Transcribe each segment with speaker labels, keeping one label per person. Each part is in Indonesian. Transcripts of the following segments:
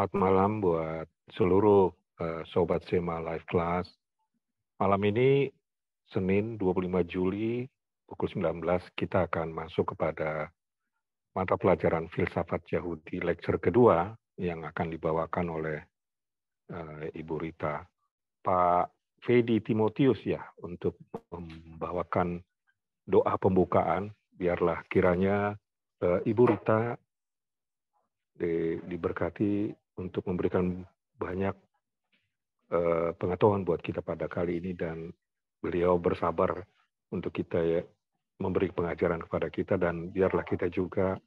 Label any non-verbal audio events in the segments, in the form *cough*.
Speaker 1: Selamat malam buat seluruh uh, Sobat Sema Live Class. Malam ini, Senin 25 Juli pukul 19, kita akan masuk kepada mata pelajaran filsafat Yahudi lecture kedua yang akan dibawakan oleh uh, Ibu Rita. Pak Fedi Timotius ya untuk membawakan doa pembukaan. Biarlah kiranya uh, Ibu Rita di, diberkati untuk memberikan banyak uh, pengetahuan buat kita pada kali ini dan beliau bersabar untuk kita ya, memberi pengajaran kepada kita dan biarlah kita juga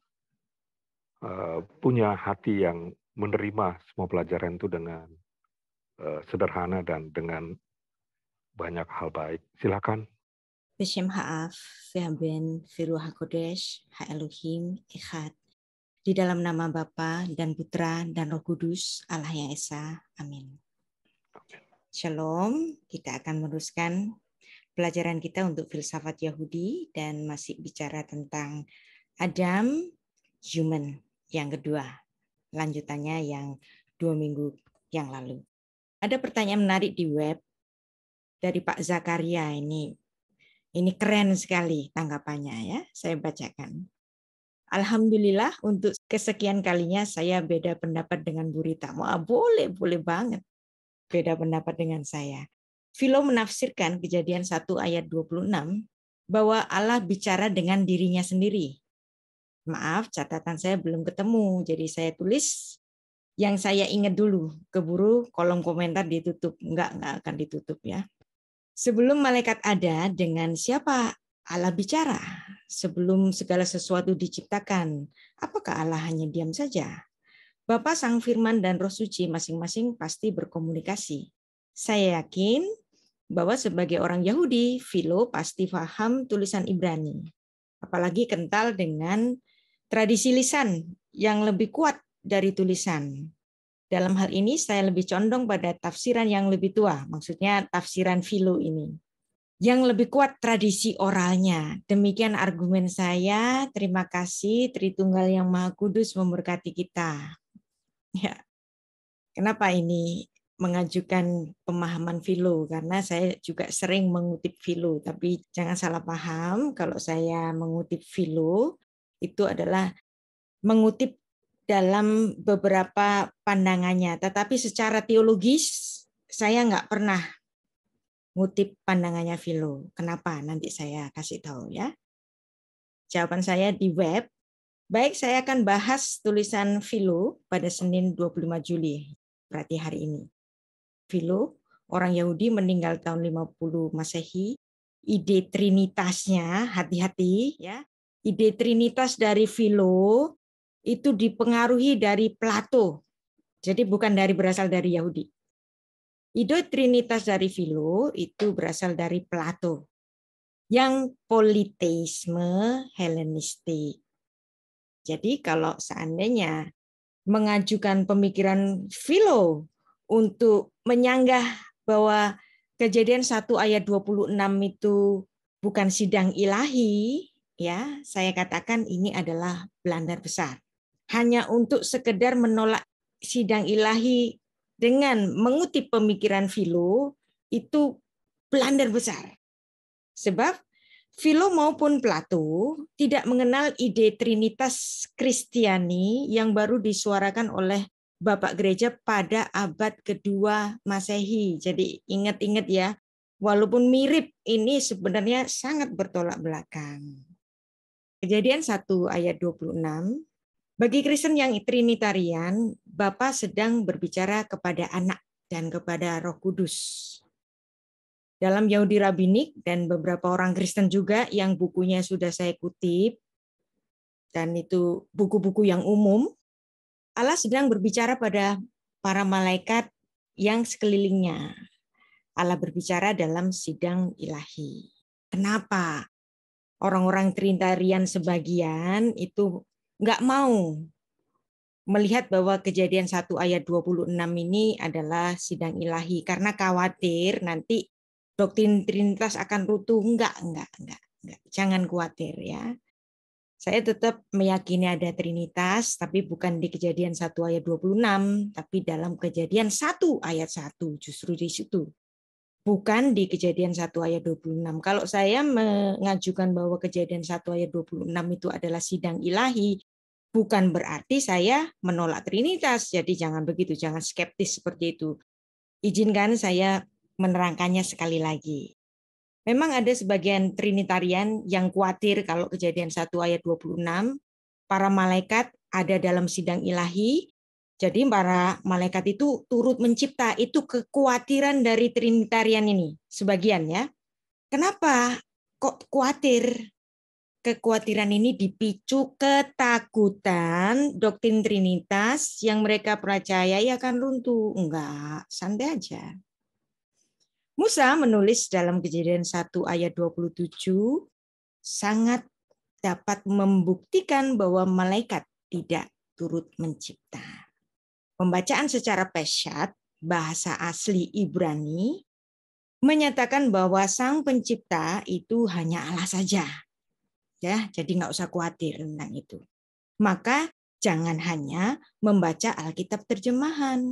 Speaker 1: uh, punya hati yang menerima semua pelajaran itu dengan uh, sederhana dan dengan banyak hal baik. Silakan.
Speaker 2: Bismillahirrahmanirrahim. Ha'af, V'Haben, V'Ruah HaKodesh, ikhat. Di dalam nama Bapa dan Putra dan Roh Kudus, Allah yang Esa. Amin. Shalom, kita akan meneruskan pelajaran kita untuk filsafat Yahudi dan masih bicara tentang Adam, human, yang kedua. Lanjutannya yang dua minggu yang lalu. Ada pertanyaan menarik di web dari Pak Zakaria ini. Ini keren sekali tanggapannya ya, saya bacakan. Alhamdulillah untuk kesekian kalinya saya beda pendapat dengan Bu Rita. Wah, boleh, boleh banget beda pendapat dengan saya. Filo menafsirkan kejadian 1 ayat 26 bahwa Allah bicara dengan dirinya sendiri. Maaf, catatan saya belum ketemu, jadi saya tulis yang saya ingat dulu. Keburu kolom komentar ditutup. Enggak, enggak akan ditutup ya. Sebelum malaikat ada, dengan siapa Allah bicara sebelum segala sesuatu diciptakan. Apakah Allah hanya diam saja? Bapa Sang Firman dan Roh Suci masing-masing pasti berkomunikasi. Saya yakin bahwa sebagai orang Yahudi, Filo pasti paham tulisan Ibrani. Apalagi kental dengan tradisi lisan yang lebih kuat dari tulisan. Dalam hal ini saya lebih condong pada tafsiran yang lebih tua, maksudnya tafsiran Filo ini yang lebih kuat tradisi oralnya. Demikian argumen saya. Terima kasih Tritunggal yang Maha Kudus memberkati kita. Ya. Kenapa ini mengajukan pemahaman filo karena saya juga sering mengutip filo tapi jangan salah paham kalau saya mengutip filo itu adalah mengutip dalam beberapa pandangannya tetapi secara teologis saya nggak pernah ngutip pandangannya Philo. Kenapa? Nanti saya kasih tahu ya. Jawaban saya di web. Baik, saya akan bahas tulisan Philo pada Senin 25 Juli, berarti hari ini. Philo, orang Yahudi meninggal tahun 50 Masehi. Ide trinitasnya, hati-hati ya. Ide trinitas dari Philo itu dipengaruhi dari Plato. Jadi bukan dari berasal dari Yahudi. Ide Trinitas dari Philo itu berasal dari Plato yang politeisme Helenistik. Jadi kalau seandainya mengajukan pemikiran Philo untuk menyanggah bahwa kejadian 1 ayat 26 itu bukan sidang ilahi, ya, saya katakan ini adalah blunder besar. Hanya untuk sekedar menolak sidang ilahi dengan mengutip pemikiran Philo itu blunder besar. Sebab Philo maupun Plato tidak mengenal ide Trinitas Kristiani yang baru disuarakan oleh Bapak Gereja pada abad kedua Masehi. Jadi ingat-ingat ya, walaupun mirip ini sebenarnya sangat bertolak belakang. Kejadian 1 ayat 26 bagi Kristen yang Trinitarian, Bapa sedang berbicara kepada anak dan kepada Roh Kudus. Dalam Yahudi Rabinik dan beberapa orang Kristen juga yang bukunya sudah saya kutip, dan itu buku-buku yang umum, Allah sedang berbicara pada para malaikat yang sekelilingnya. Allah berbicara dalam sidang ilahi. Kenapa? Orang-orang Trinitarian sebagian itu nggak mau melihat bahwa kejadian 1 ayat 26 ini adalah sidang ilahi karena khawatir nanti doktrin Trinitas akan rutuh enggak enggak enggak enggak jangan khawatir ya saya tetap meyakini ada Trinitas tapi bukan di kejadian 1 ayat 26 tapi dalam kejadian 1 ayat 1 justru di situ bukan di kejadian 1 ayat 26. Kalau saya mengajukan bahwa kejadian 1 ayat 26 itu adalah sidang ilahi, bukan berarti saya menolak Trinitas. Jadi jangan begitu, jangan skeptis seperti itu. Izinkan saya menerangkannya sekali lagi. Memang ada sebagian Trinitarian yang khawatir kalau kejadian 1 ayat 26, para malaikat ada dalam sidang ilahi, jadi para malaikat itu turut mencipta itu kekhawatiran dari trinitarian ini sebagian ya. Kenapa kok khawatir? Kekhawatiran ini dipicu ketakutan doktrin Trinitas yang mereka percayai ya akan runtuh. Enggak, santai aja. Musa menulis dalam kejadian 1 ayat 27 sangat dapat membuktikan bahwa malaikat tidak turut mencipta. Pembacaan secara pesat bahasa asli Ibrani menyatakan bahwa sang pencipta itu hanya Allah saja. Ya, jadi nggak usah khawatir tentang itu. Maka jangan hanya membaca Alkitab terjemahan.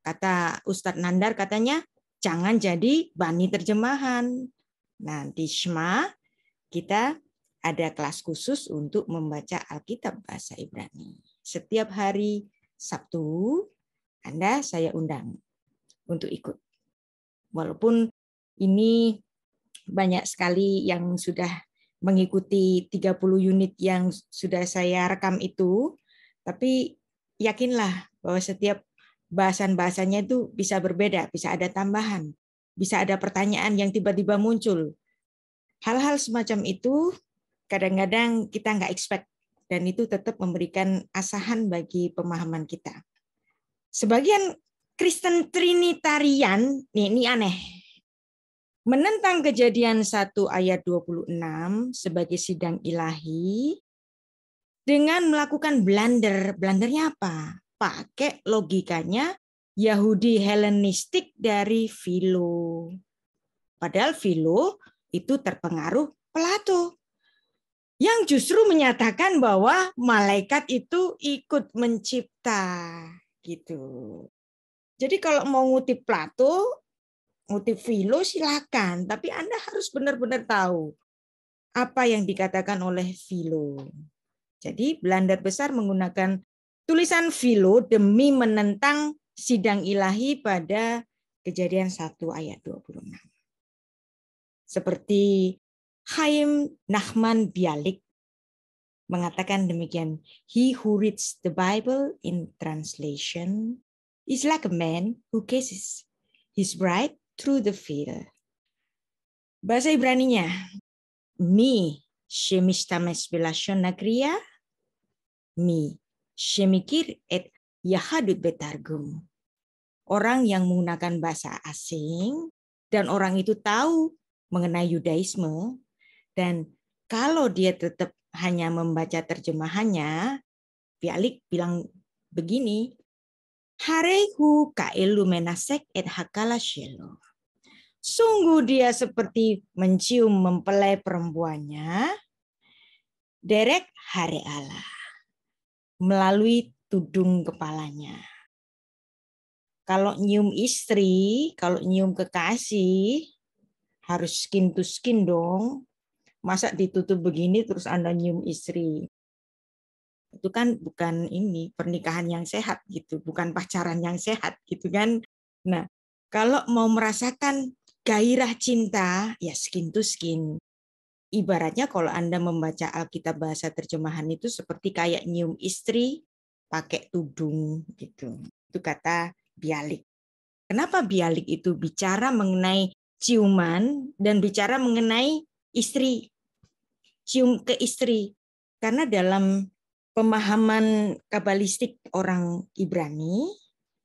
Speaker 2: Kata Ustadz Nandar katanya, jangan jadi bani terjemahan. Nanti Shema kita ada kelas khusus untuk membaca Alkitab bahasa Ibrani. Setiap hari Sabtu, Anda saya undang untuk ikut. Walaupun ini banyak sekali yang sudah mengikuti 30 unit yang sudah saya rekam itu, tapi yakinlah bahwa setiap bahasan-bahasannya itu bisa berbeda, bisa ada tambahan, bisa ada pertanyaan yang tiba-tiba muncul. Hal-hal semacam itu kadang-kadang kita nggak expect dan itu tetap memberikan asahan bagi pemahaman kita. Sebagian Kristen Trinitarian, nih ini aneh, menentang kejadian 1 ayat 26 sebagai sidang ilahi dengan melakukan blunder. Blundernya apa? Pakai logikanya Yahudi Helenistik dari Philo. Padahal Philo itu terpengaruh Plato yang justru menyatakan bahwa malaikat itu ikut mencipta gitu. Jadi kalau mau ngutip Plato, ngutip Philo silakan, tapi Anda harus benar-benar tahu apa yang dikatakan oleh Philo. Jadi Belanda besar menggunakan tulisan Philo demi menentang sidang ilahi pada kejadian 1 ayat 26. Seperti Haim Nahman Bialik mengatakan demikian, He who reads the Bible in translation is like a man who kisses his bride through the field. Bahasa Ibraninya, Mi shemistames belashon nagria, Mi shemikir et yahadut betargum. Orang yang menggunakan bahasa asing dan orang itu tahu mengenai Yudaisme dan kalau dia tetap hanya membaca terjemahannya, Pialik bilang begini, Harehu kaelu menasek et hakala shelo. Sungguh dia seperti mencium mempelai perempuannya, derek hare Allah, melalui tudung kepalanya. Kalau nyium istri, kalau nyium kekasih, harus skin to skin dong, masa ditutup begini terus Anda nyium istri. Itu kan bukan ini pernikahan yang sehat gitu, bukan pacaran yang sehat gitu kan. Nah, kalau mau merasakan gairah cinta, ya skin to skin. Ibaratnya kalau Anda membaca Alkitab bahasa terjemahan itu seperti kayak nyium istri pakai tudung gitu. Itu kata bialik. Kenapa bialik itu bicara mengenai ciuman dan bicara mengenai istri cium ke istri. Karena dalam pemahaman kabalistik orang Ibrani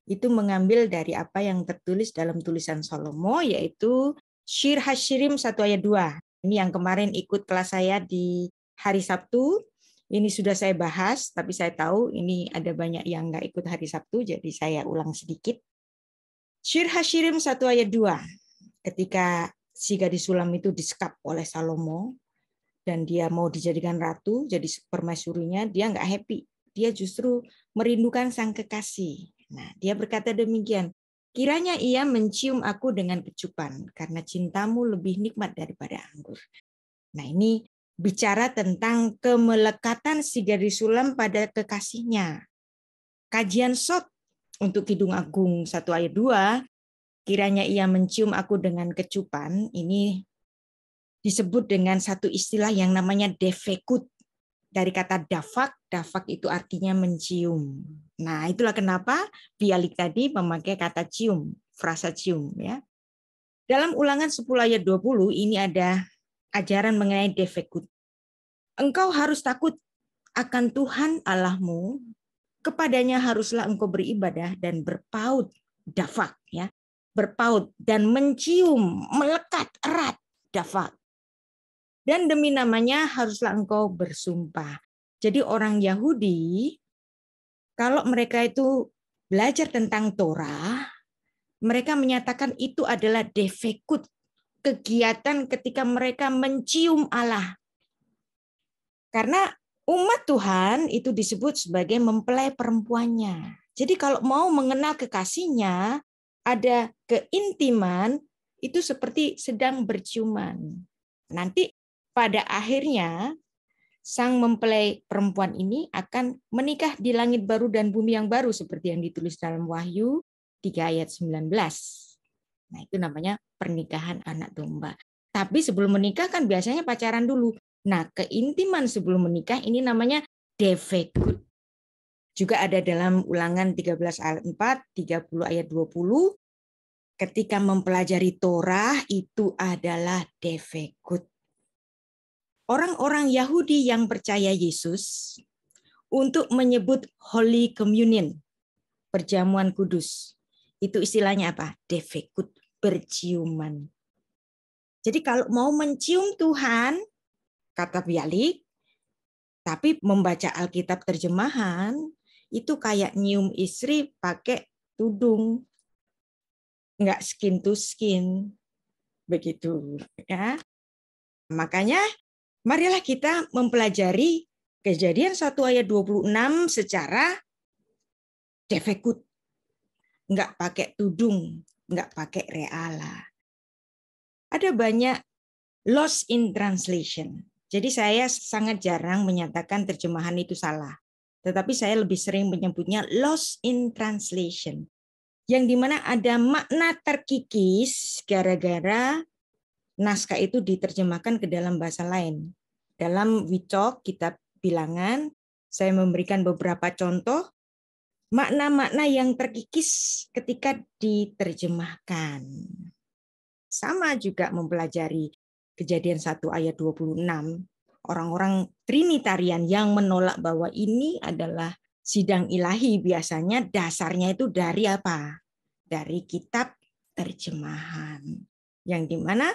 Speaker 2: itu mengambil dari apa yang tertulis dalam tulisan Salomo yaitu Shir Hashirim 1 ayat 2. Ini yang kemarin ikut kelas saya di hari Sabtu. Ini sudah saya bahas, tapi saya tahu ini ada banyak yang nggak ikut hari Sabtu, jadi saya ulang sedikit. Shir Hashirim 1 ayat 2. Ketika si gadis sulam itu disekap oleh Salomo, dan dia mau dijadikan ratu, jadi permaisurinya, dia nggak happy. Dia justru merindukan sang kekasih. Nah, dia berkata demikian, Kiranya ia mencium aku dengan kecupan, karena cintamu lebih nikmat daripada anggur. Nah ini bicara tentang kemelekatan si gadis sulam pada kekasihnya. Kajian Sot untuk Kidung Agung satu ayat 2, kiranya ia mencium aku dengan kecupan, ini disebut dengan satu istilah yang namanya defekut dari kata dafak, dafak itu artinya mencium. Nah, itulah kenapa Bialik tadi memakai kata cium, frasa cium ya. Dalam ulangan 10 ayat 20 ini ada ajaran mengenai defekut. Engkau harus takut akan Tuhan Allahmu, kepadanya haruslah engkau beribadah dan berpaut dafak ya, berpaut dan mencium, melekat erat dafak dan demi namanya haruslah engkau bersumpah. Jadi orang Yahudi kalau mereka itu belajar tentang Torah, mereka menyatakan itu adalah defekut kegiatan ketika mereka mencium Allah. Karena umat Tuhan itu disebut sebagai mempelai perempuannya. Jadi kalau mau mengenal kekasihnya, ada keintiman itu seperti sedang berciuman. Nanti pada akhirnya sang mempelai perempuan ini akan menikah di langit baru dan bumi yang baru seperti yang ditulis dalam Wahyu 3 ayat 19. Nah, itu namanya pernikahan anak domba. Tapi sebelum menikah kan biasanya pacaran dulu. Nah, keintiman sebelum menikah ini namanya defekut. Juga ada dalam ulangan 13 ayat 4, 30 ayat 20. Ketika mempelajari Torah itu adalah defekut orang-orang Yahudi yang percaya Yesus untuk menyebut Holy Communion, perjamuan kudus. Itu istilahnya apa? Defekut, berciuman. Jadi kalau mau mencium Tuhan, kata Bialik, tapi membaca Alkitab terjemahan, itu kayak nyium istri pakai tudung. Nggak skin to skin. Begitu. ya. Makanya marilah kita mempelajari kejadian 1 ayat 26 secara defekut. Enggak pakai tudung, enggak pakai reala. Ada banyak loss in translation. Jadi saya sangat jarang menyatakan terjemahan itu salah. Tetapi saya lebih sering menyebutnya loss in translation. Yang dimana ada makna terkikis gara-gara naskah itu diterjemahkan ke dalam bahasa lain. Dalam Wicok, kitab bilangan, saya memberikan beberapa contoh makna-makna yang terkikis ketika diterjemahkan. Sama juga mempelajari kejadian 1 ayat 26, orang-orang Trinitarian yang menolak bahwa ini adalah sidang ilahi biasanya dasarnya itu dari apa? Dari kitab terjemahan. Yang dimana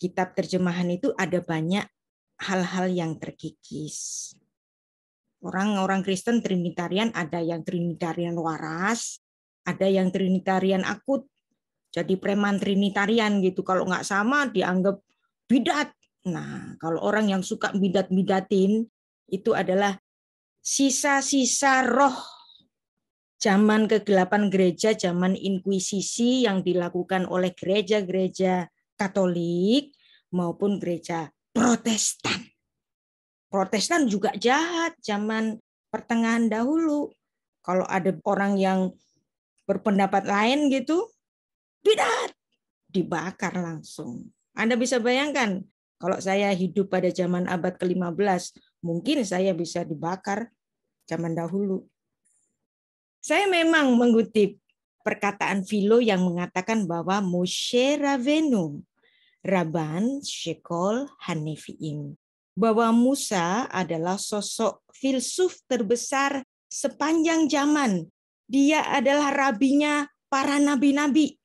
Speaker 2: kitab terjemahan itu ada banyak hal-hal yang terkikis. Orang-orang Kristen Trinitarian ada yang Trinitarian waras, ada yang Trinitarian akut, jadi preman Trinitarian gitu. Kalau nggak sama dianggap bidat. Nah, kalau orang yang suka bidat-bidatin itu adalah sisa-sisa roh zaman kegelapan gereja, zaman inkuisisi yang dilakukan oleh gereja-gereja Katolik maupun gereja Protestan. Protestan juga jahat zaman pertengahan dahulu. Kalau ada orang yang berpendapat lain gitu, bidat dibakar langsung. Anda bisa bayangkan kalau saya hidup pada zaman abad ke-15, mungkin saya bisa dibakar zaman dahulu. Saya memang mengutip perkataan Philo yang mengatakan bahwa Moshe Ravenu Raban Shekol Hanefiim, bahwa Musa adalah sosok filsuf terbesar sepanjang zaman. Dia adalah rabinya para nabi-nabi.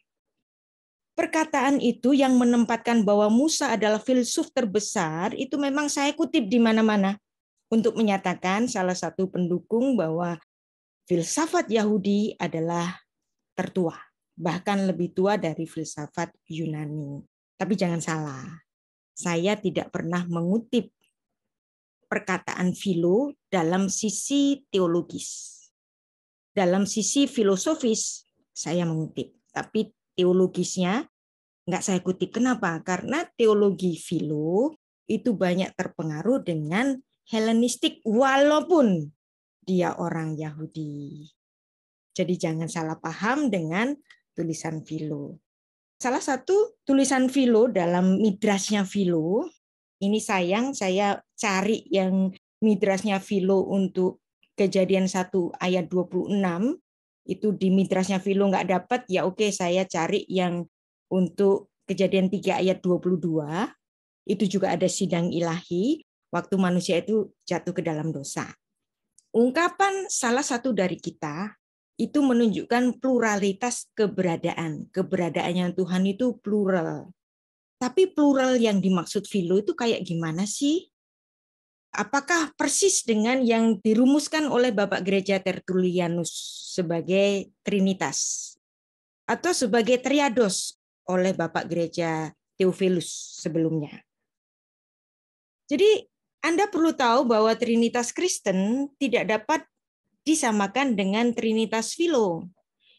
Speaker 2: Perkataan itu yang menempatkan bahwa Musa adalah filsuf terbesar itu memang saya kutip di mana-mana untuk menyatakan salah satu pendukung bahwa filsafat Yahudi adalah tertua, bahkan lebih tua dari filsafat Yunani. Tapi jangan salah, saya tidak pernah mengutip perkataan Philo dalam sisi teologis. Dalam sisi filosofis, saya mengutip. Tapi teologisnya nggak saya kutip. Kenapa? Karena teologi Philo itu banyak terpengaruh dengan Helenistik walaupun dia orang Yahudi. Jadi jangan salah paham dengan tulisan Philo. Salah satu tulisan Philo dalam midrasnya Philo, ini sayang saya cari yang midrasnya Philo untuk kejadian 1 ayat 26, itu di midrasnya Philo nggak dapat, ya oke saya cari yang untuk kejadian 3 ayat 22, itu juga ada sidang ilahi, waktu manusia itu jatuh ke dalam dosa. Ungkapan salah satu dari kita itu menunjukkan pluralitas keberadaan. Keberadaannya Tuhan itu plural. Tapi plural yang dimaksud Philo itu kayak gimana sih? Apakah persis dengan yang dirumuskan oleh Bapak Gereja Tertulianus sebagai Trinitas? Atau sebagai Triados oleh Bapak Gereja Theophilus sebelumnya? Jadi Anda perlu tahu bahwa Trinitas Kristen tidak dapat disamakan dengan Trinitas Philo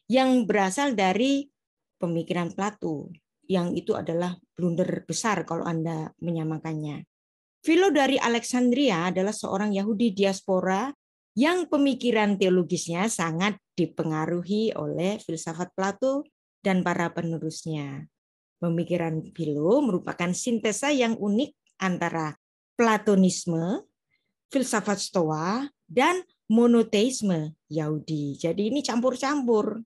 Speaker 2: yang berasal dari pemikiran Plato yang itu adalah blunder besar kalau Anda menyamakannya. Philo dari Alexandria adalah seorang Yahudi diaspora yang pemikiran teologisnya sangat dipengaruhi oleh filsafat Plato dan para penerusnya. Pemikiran Philo merupakan sintesa yang unik antara Platonisme, filsafat Stoa, dan monoteisme Yahudi. Jadi ini campur-campur.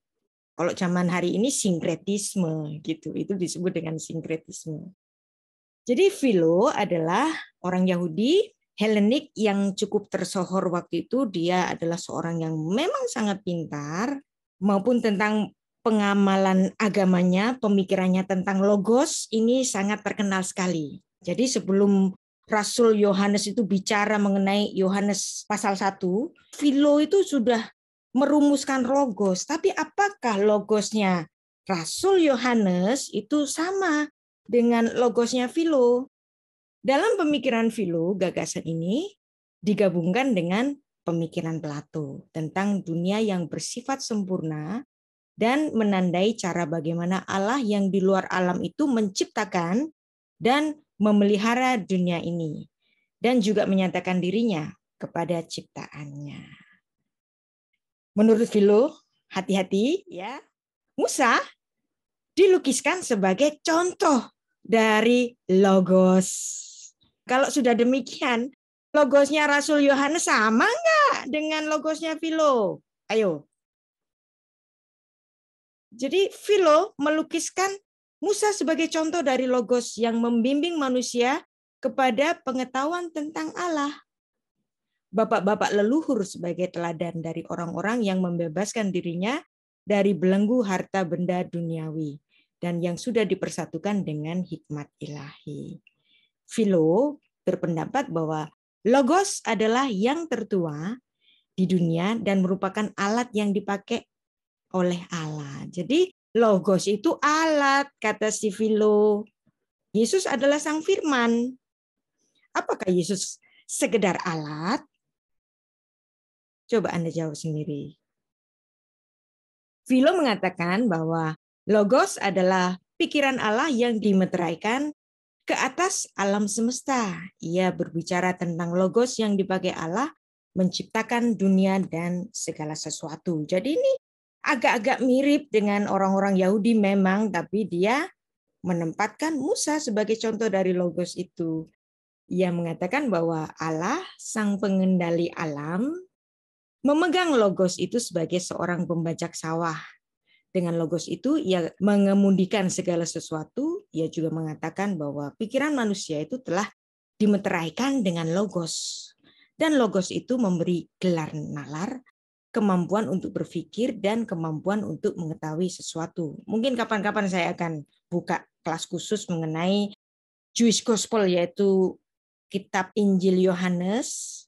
Speaker 2: Kalau zaman hari ini sinkretisme gitu, itu disebut dengan sinkretisme. Jadi Philo adalah orang Yahudi Helenik yang cukup tersohor waktu itu dia adalah seorang yang memang sangat pintar maupun tentang pengamalan agamanya, pemikirannya tentang logos ini sangat terkenal sekali. Jadi sebelum Rasul Yohanes itu bicara mengenai Yohanes pasal 1, Philo itu sudah merumuskan logos, tapi apakah logosnya Rasul Yohanes itu sama dengan logosnya Philo? Dalam pemikiran Philo, gagasan ini digabungkan dengan pemikiran Plato tentang dunia yang bersifat sempurna dan menandai cara bagaimana Allah yang di luar alam itu menciptakan dan memelihara dunia ini dan juga menyatakan dirinya kepada ciptaannya. Menurut Philo, hati-hati ya. Musa dilukiskan sebagai contoh dari logos. Kalau sudah demikian, logosnya Rasul Yohanes sama nggak dengan logosnya Philo? Ayo. Jadi Philo melukiskan Musa sebagai contoh dari logos yang membimbing manusia kepada pengetahuan tentang Allah. Bapak-bapak leluhur sebagai teladan dari orang-orang yang membebaskan dirinya dari belenggu harta benda duniawi dan yang sudah dipersatukan dengan hikmat ilahi. Philo berpendapat bahwa logos adalah yang tertua di dunia dan merupakan alat yang dipakai oleh Allah. Jadi Logos itu alat, kata si Filo. Yesus adalah sang firman. Apakah Yesus sekedar alat? Coba Anda jawab sendiri. Filo mengatakan bahwa logos adalah pikiran Allah yang dimeteraikan ke atas alam semesta. Ia berbicara tentang logos yang dipakai Allah menciptakan dunia dan segala sesuatu. Jadi ini agak-agak mirip dengan orang-orang Yahudi memang, tapi dia menempatkan Musa sebagai contoh dari logos itu. Ia mengatakan bahwa Allah, sang pengendali alam, memegang logos itu sebagai seorang pembajak sawah. Dengan logos itu, ia mengemudikan segala sesuatu. Ia juga mengatakan bahwa pikiran manusia itu telah dimeteraikan dengan logos. Dan logos itu memberi gelar nalar kemampuan untuk berpikir dan kemampuan untuk mengetahui sesuatu. Mungkin kapan-kapan saya akan buka kelas khusus mengenai Jewish Gospel yaitu kitab Injil Yohanes.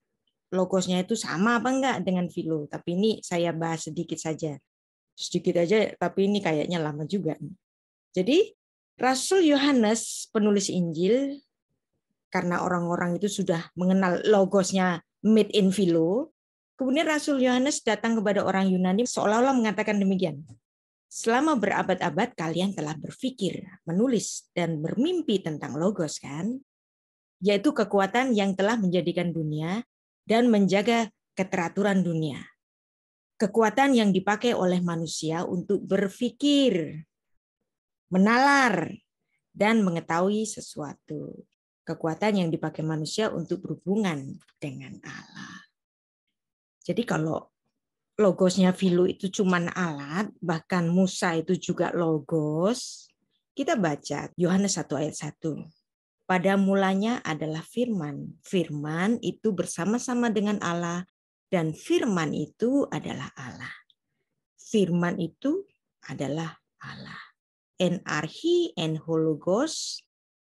Speaker 2: Logosnya itu sama apa enggak dengan Philo, tapi ini saya bahas sedikit saja. Sedikit aja, tapi ini kayaknya lama juga. Jadi Rasul Yohanes penulis Injil karena orang-orang itu sudah mengenal logosnya made in Philo, Kemudian Rasul Yohanes datang kepada orang Yunani seolah-olah mengatakan demikian. Selama berabad-abad kalian telah berpikir, menulis, dan bermimpi tentang logos kan? Yaitu kekuatan yang telah menjadikan dunia dan menjaga keteraturan dunia. Kekuatan yang dipakai oleh manusia untuk berpikir, menalar, dan mengetahui sesuatu. Kekuatan yang dipakai manusia untuk berhubungan dengan Allah. Jadi kalau logosnya Vilu itu cuman alat, bahkan Musa itu juga logos, kita baca Yohanes 1 ayat 1. Pada mulanya adalah firman. Firman itu bersama-sama dengan Allah dan firman itu adalah Allah. Firman itu adalah Allah. En arhi en hologos,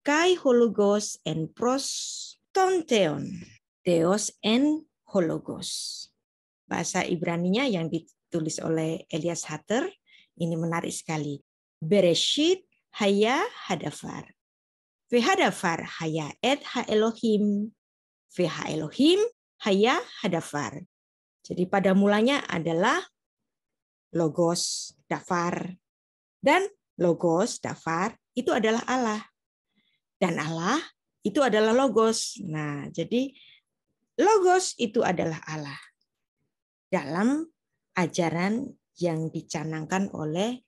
Speaker 2: kai hologos en pros ton theon, theos en hologos bahasa Ibraninya yang ditulis oleh Elias Hatter. Ini menarik sekali. Bereshit haya hadafar. Vehadafar haya et ha Elohim. Veha Elohim haya hadafar. Jadi pada mulanya adalah logos dafar. Dan logos dafar itu adalah Allah. Dan Allah itu adalah logos. Nah, jadi logos itu adalah Allah dalam ajaran yang dicanangkan oleh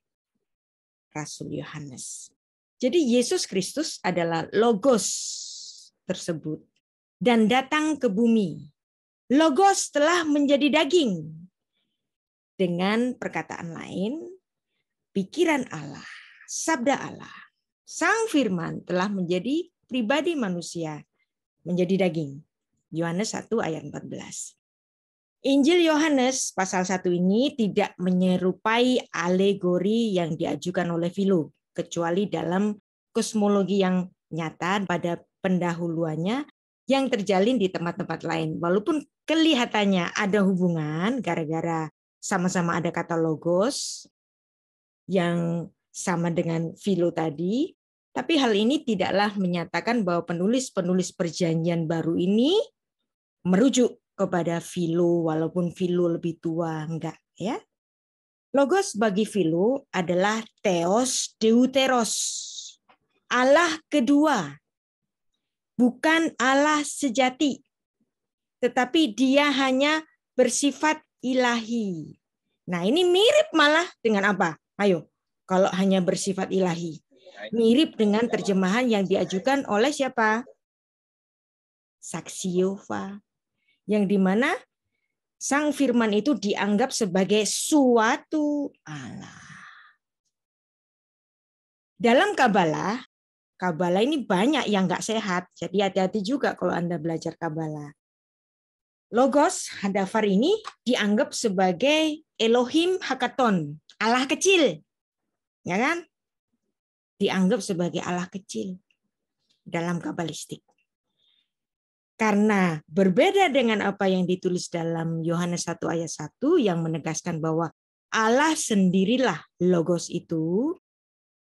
Speaker 2: Rasul Yohanes. Jadi Yesus Kristus adalah logos tersebut dan datang ke bumi. Logos telah menjadi daging. Dengan perkataan lain, pikiran Allah, sabda Allah, Sang Firman telah menjadi pribadi manusia, menjadi daging. Yohanes 1 ayat 14. Injil Yohanes pasal 1 ini tidak menyerupai alegori yang diajukan oleh Philo, kecuali dalam kosmologi yang nyata pada pendahuluannya yang terjalin di tempat-tempat lain. Walaupun kelihatannya ada hubungan gara-gara sama-sama ada kata logos yang sama dengan Philo tadi, tapi hal ini tidaklah menyatakan bahwa penulis-penulis perjanjian baru ini merujuk kepada Philo walaupun Philo lebih tua, enggak ya. Logos bagi Philo adalah Theos Deuteros, Allah kedua, bukan Allah sejati, tetapi dia hanya bersifat ilahi. Nah ini mirip malah dengan apa? Ayo, kalau hanya bersifat ilahi. Mirip dengan terjemahan yang diajukan oleh siapa? Saksi Yova yang dimana sang firman itu dianggap sebagai suatu Allah. Dalam Kabbalah, Kabbalah ini banyak yang nggak sehat. Jadi hati-hati juga kalau Anda belajar Kabbalah. Logos Hadafar ini dianggap sebagai Elohim Hakaton, Allah kecil. Ya kan? Dianggap sebagai Allah kecil dalam kabalistik. Karena berbeda dengan apa yang ditulis dalam Yohanes 1 ayat 1 yang menegaskan bahwa Allah sendirilah logos itu,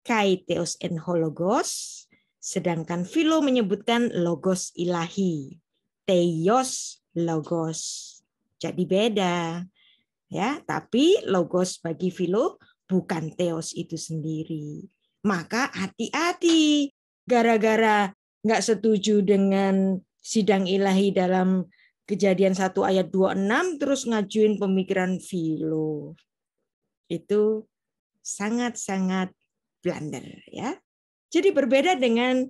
Speaker 2: Kai Theos en hologos, sedangkan Philo menyebutkan logos ilahi, Theos logos. Jadi beda. Ya, tapi logos bagi Philo bukan Theos itu sendiri. Maka hati-hati. Gara-gara nggak setuju dengan sidang ilahi dalam kejadian 1 ayat 26 terus ngajuin pemikiran filo. Itu sangat-sangat blunder ya. Jadi berbeda dengan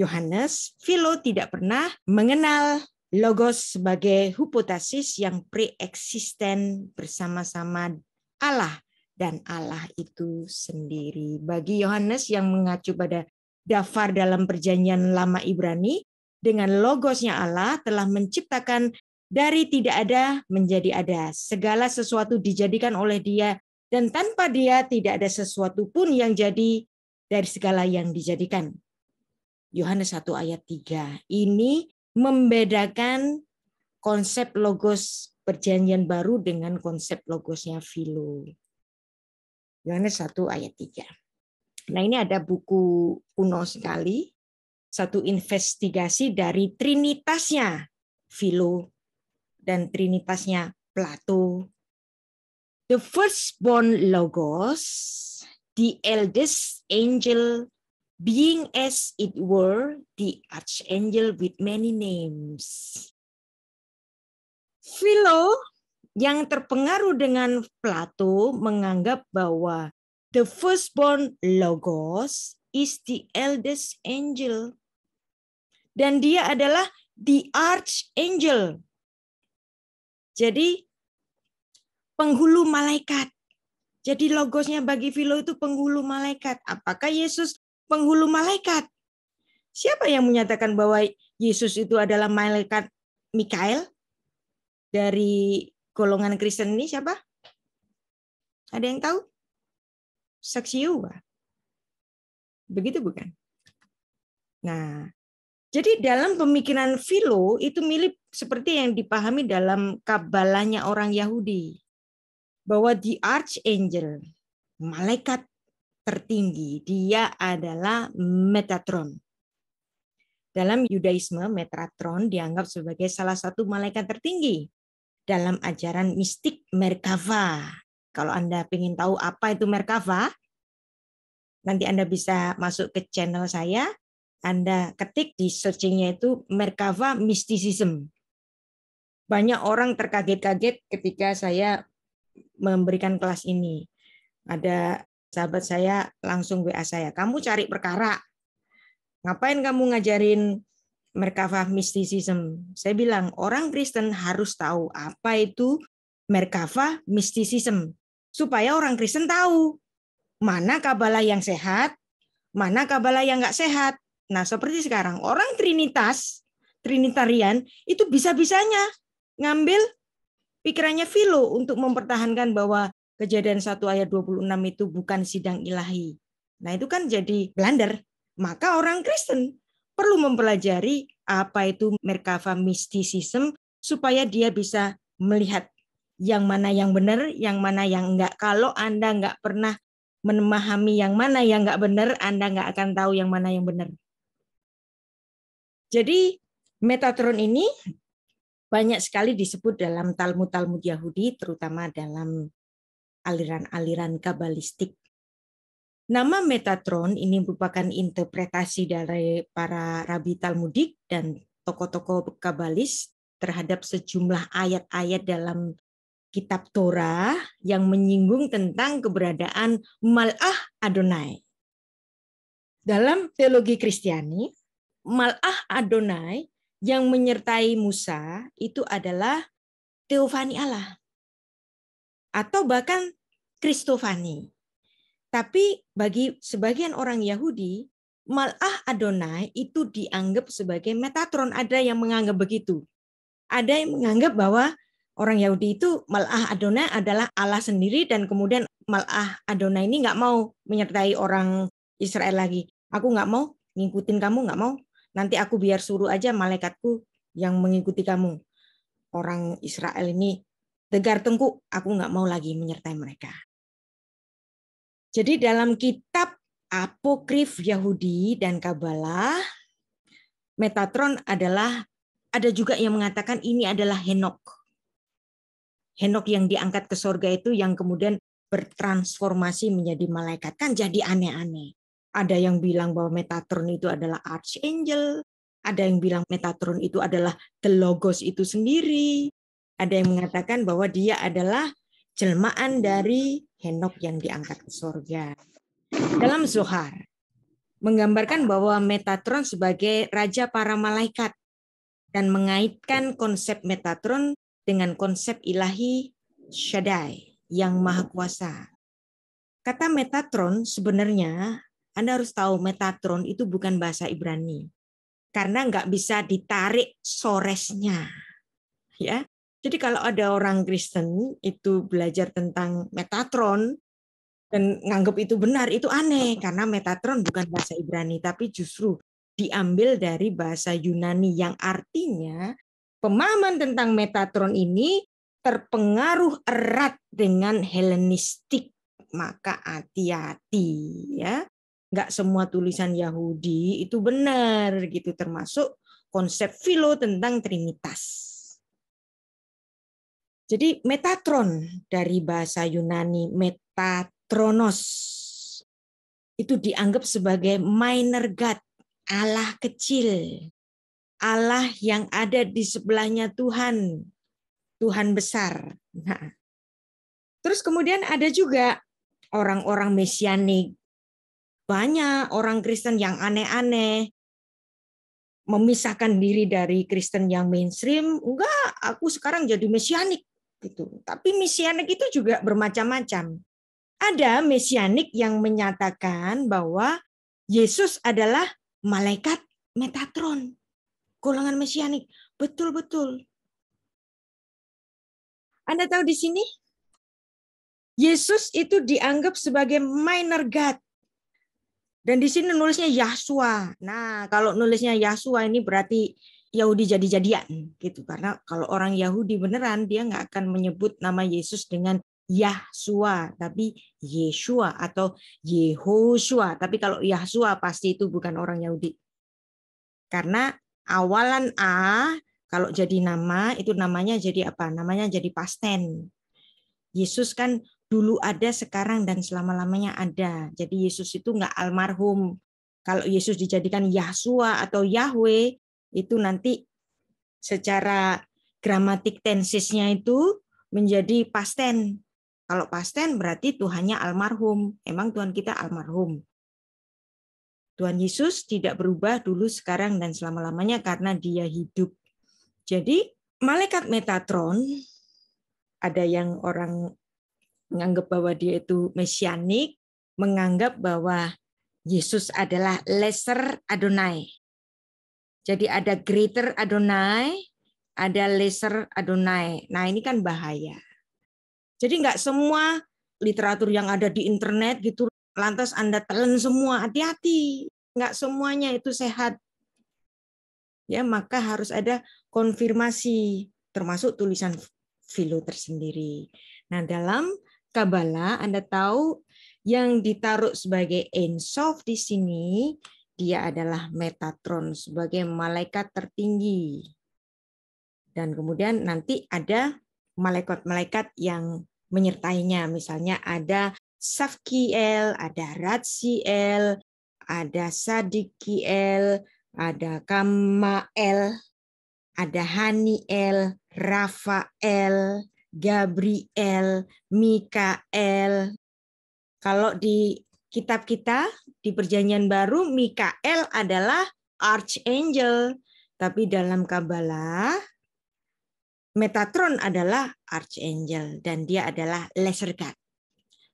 Speaker 2: Yohanes, Philo tidak pernah mengenal logos sebagai hipotesis yang preeksisten bersama-sama Allah dan Allah itu sendiri. Bagi Yohanes yang mengacu pada dafar dalam perjanjian lama Ibrani, dengan logosnya Allah telah menciptakan dari tidak ada menjadi ada. Segala sesuatu dijadikan oleh Dia dan tanpa Dia tidak ada sesuatu pun yang jadi dari segala yang dijadikan. Yohanes 1 ayat 3. Ini membedakan konsep logos perjanjian baru dengan konsep logosnya Filo Yohanes 1 ayat 3. Nah ini ada buku kuno sekali satu investigasi dari trinitasnya Philo dan trinitasnya Plato. The firstborn logos, the eldest angel, being as it were the archangel with many names. Philo yang terpengaruh dengan Plato menganggap bahwa the firstborn logos is the eldest angel dan dia adalah the archangel. Jadi penghulu malaikat. Jadi logosnya bagi Filo itu penghulu malaikat. Apakah Yesus penghulu malaikat? Siapa yang menyatakan bahwa Yesus itu adalah malaikat Mikael? Dari golongan Kristen ini siapa? Ada yang tahu? Saksi Yehuwa. Begitu bukan? Nah, jadi dalam pemikiran Philo itu mirip seperti yang dipahami dalam kabalanya orang Yahudi bahwa di archangel malaikat tertinggi dia adalah Metatron. Dalam Yudaisme Metatron dianggap sebagai salah satu malaikat tertinggi dalam ajaran mistik Merkava. Kalau Anda ingin tahu apa itu Merkava, nanti Anda bisa masuk ke channel saya anda ketik di searchingnya itu Merkava Mysticism. Banyak orang terkaget-kaget ketika saya memberikan kelas ini. Ada sahabat saya langsung WA saya, kamu cari perkara. Ngapain kamu ngajarin Merkava Mysticism? Saya bilang, orang Kristen harus tahu apa itu Merkava Mysticism. Supaya orang Kristen tahu mana kabalah yang sehat, mana kabalah yang nggak sehat Nah, seperti sekarang orang trinitas, trinitarian itu bisa-bisanya ngambil pikirannya Filo untuk mempertahankan bahwa kejadian 1 ayat 26 itu bukan sidang ilahi. Nah, itu kan jadi blunder. Maka orang Kristen perlu mempelajari apa itu Merkava mysticism supaya dia bisa melihat yang mana yang benar, yang mana yang enggak. Kalau Anda enggak pernah memahami yang mana yang enggak benar, Anda enggak akan tahu yang mana yang benar. Jadi Metatron ini banyak sekali disebut dalam Talmud-Talmud Yahudi, terutama dalam aliran-aliran kabalistik. Nama Metatron ini merupakan interpretasi dari para rabi Talmudik dan tokoh-tokoh kabalis terhadap sejumlah ayat-ayat dalam kitab Torah yang menyinggung tentang keberadaan Mal'ah Adonai. Dalam teologi Kristiani, Mal'ah Adonai yang menyertai Musa itu adalah teofani Allah atau bahkan kristofani. Tapi bagi sebagian orang Yahudi, Mal'ah Adonai itu dianggap sebagai metatron. Ada yang menganggap begitu. Ada yang menganggap bahwa orang Yahudi itu Mal'ah Adonai adalah Allah sendiri dan kemudian Mal'ah Adonai ini nggak mau menyertai orang Israel lagi. Aku nggak mau ngikutin kamu, nggak mau Nanti aku biar suruh aja malaikatku yang mengikuti kamu. Orang Israel ini tegar tengku, aku nggak mau lagi menyertai mereka. Jadi dalam kitab apokrif Yahudi dan kabbalah, Metatron adalah ada juga yang mengatakan ini adalah Henok. Henok yang diangkat ke sorga itu yang kemudian bertransformasi menjadi malaikat kan jadi aneh-aneh. Ada yang bilang bahwa Metatron itu adalah archangel, ada yang bilang Metatron itu adalah the logos itu sendiri, ada yang mengatakan bahwa dia adalah jelmaan dari Henok yang diangkat ke surga. Dalam Zohar menggambarkan bahwa Metatron sebagai raja para malaikat dan mengaitkan konsep Metatron dengan konsep ilahi Shaddai yang maha kuasa. Kata Metatron sebenarnya anda harus tahu metatron itu bukan bahasa Ibrani. Karena nggak bisa ditarik soresnya. ya. Jadi kalau ada orang Kristen itu belajar tentang metatron, dan nganggap itu benar itu aneh karena metatron bukan bahasa Ibrani tapi justru diambil dari bahasa Yunani yang artinya pemahaman tentang metatron ini terpengaruh erat dengan Helenistik maka hati-hati ya nggak semua tulisan Yahudi itu benar gitu termasuk konsep Filo tentang Trinitas. Jadi metatron dari bahasa Yunani metatronos itu dianggap sebagai minor god, Allah kecil, Allah yang ada di sebelahnya Tuhan, Tuhan besar. Nah, terus kemudian ada juga orang-orang mesianik banyak orang Kristen yang aneh-aneh memisahkan diri dari Kristen yang mainstream. Enggak, aku sekarang jadi mesianik gitu. Tapi mesianik itu juga bermacam-macam. Ada mesianik yang menyatakan bahwa Yesus adalah malaikat Metatron. Golongan mesianik. Betul-betul. Anda tahu di sini? Yesus itu dianggap sebagai minor God. Dan di sini nulisnya Yahshua. Nah, kalau nulisnya Yahshua ini berarti Yahudi jadi-jadian gitu. Karena kalau orang Yahudi beneran dia nggak akan menyebut nama Yesus dengan Yahshua, tapi Yeshua atau Yehoshua. Tapi kalau Yahshua pasti itu bukan orang Yahudi. Karena awalan A kalau jadi nama itu namanya jadi apa? Namanya jadi pasten. Yesus kan dulu ada, sekarang dan selama-lamanya ada. Jadi Yesus itu nggak almarhum. Kalau Yesus dijadikan Yahshua atau Yahweh, itu nanti secara gramatik tensisnya itu menjadi pasten. Kalau pasten berarti Tuhannya almarhum. Emang Tuhan kita almarhum. Tuhan Yesus tidak berubah dulu, sekarang, dan selama-lamanya karena dia hidup. Jadi malaikat Metatron, ada yang orang menganggap bahwa dia itu mesianik, menganggap bahwa Yesus adalah lesser Adonai. Jadi ada greater Adonai, ada lesser Adonai. Nah ini kan bahaya. Jadi nggak semua literatur yang ada di internet gitu lantas Anda telan semua, hati-hati. Nggak semuanya itu sehat. Ya, maka harus ada konfirmasi, termasuk tulisan filo tersendiri. Nah, dalam Kabala, Anda tahu yang ditaruh sebagai Ensof di sini, dia adalah Metatron sebagai malaikat tertinggi. Dan kemudian nanti ada malaikat-malaikat yang menyertainya. Misalnya ada Safkiel, ada Ratsiel, ada Sadikiel, ada Kamael, ada Haniel, Rafael, Gabriel, Mikael. Kalau di kitab kita di Perjanjian Baru Mikael adalah archangel, tapi dalam Kabbalah, Metatron adalah archangel dan dia adalah lesser god.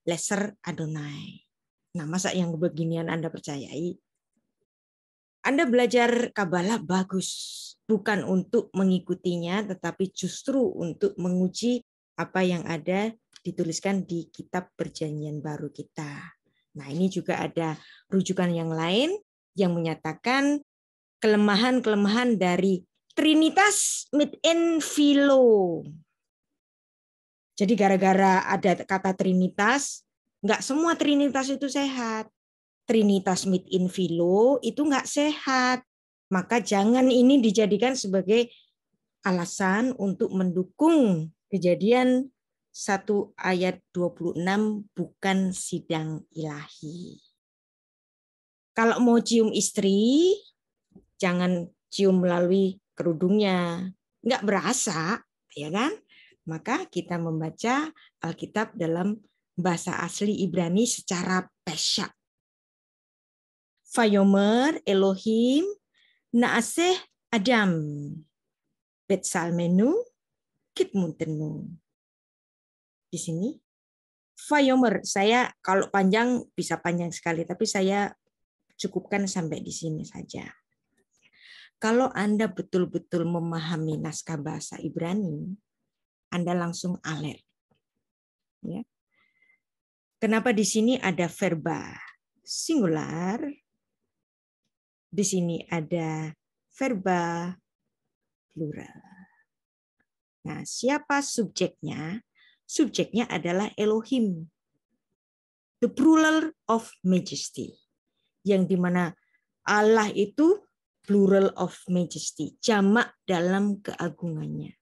Speaker 2: Lesser Adonai. Nah, masa yang beginian Anda percayai? Anda belajar Kabbalah bagus, bukan untuk mengikutinya, tetapi justru untuk menguji apa yang ada dituliskan di kitab perjanjian baru kita. Nah ini juga ada rujukan yang lain yang menyatakan kelemahan-kelemahan dari Trinitas mit en filo. Jadi gara-gara ada kata Trinitas, nggak semua Trinitas itu sehat. Trinitas Meet in Vilo itu nggak sehat. Maka jangan ini dijadikan sebagai alasan untuk mendukung kejadian satu ayat 26 bukan sidang ilahi. Kalau mau cium istri, jangan cium melalui kerudungnya. Nggak berasa, ya kan? Maka kita membaca Alkitab dalam bahasa asli Ibrani secara pesyak Fayomer Elohim Naaseh Adam Betsalmenu Kitmuntenu. Di sini Fayomer saya kalau panjang bisa panjang sekali tapi saya cukupkan sampai di sini saja. Kalau Anda betul-betul memahami naskah bahasa Ibrani, Anda langsung alert. Ya. Kenapa di sini ada verba singular, di sini ada verba plural. Nah, siapa subjeknya? Subjeknya adalah Elohim. The plural of majesty. Yang dimana Allah itu plural of majesty. Jamak dalam keagungannya.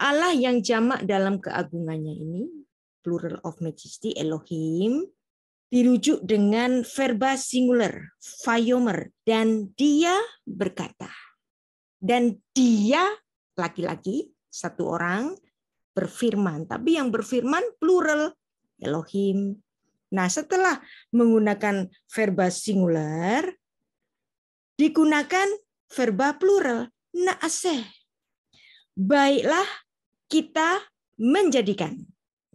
Speaker 2: Allah yang jamak dalam keagungannya ini, plural of majesty, Elohim, dirujuk dengan verba singular, fayomer, dan dia berkata. Dan dia laki-laki, satu orang, berfirman. Tapi yang berfirman plural, Elohim. Nah setelah menggunakan verba singular, digunakan verba plural, naaseh. Baiklah kita menjadikan.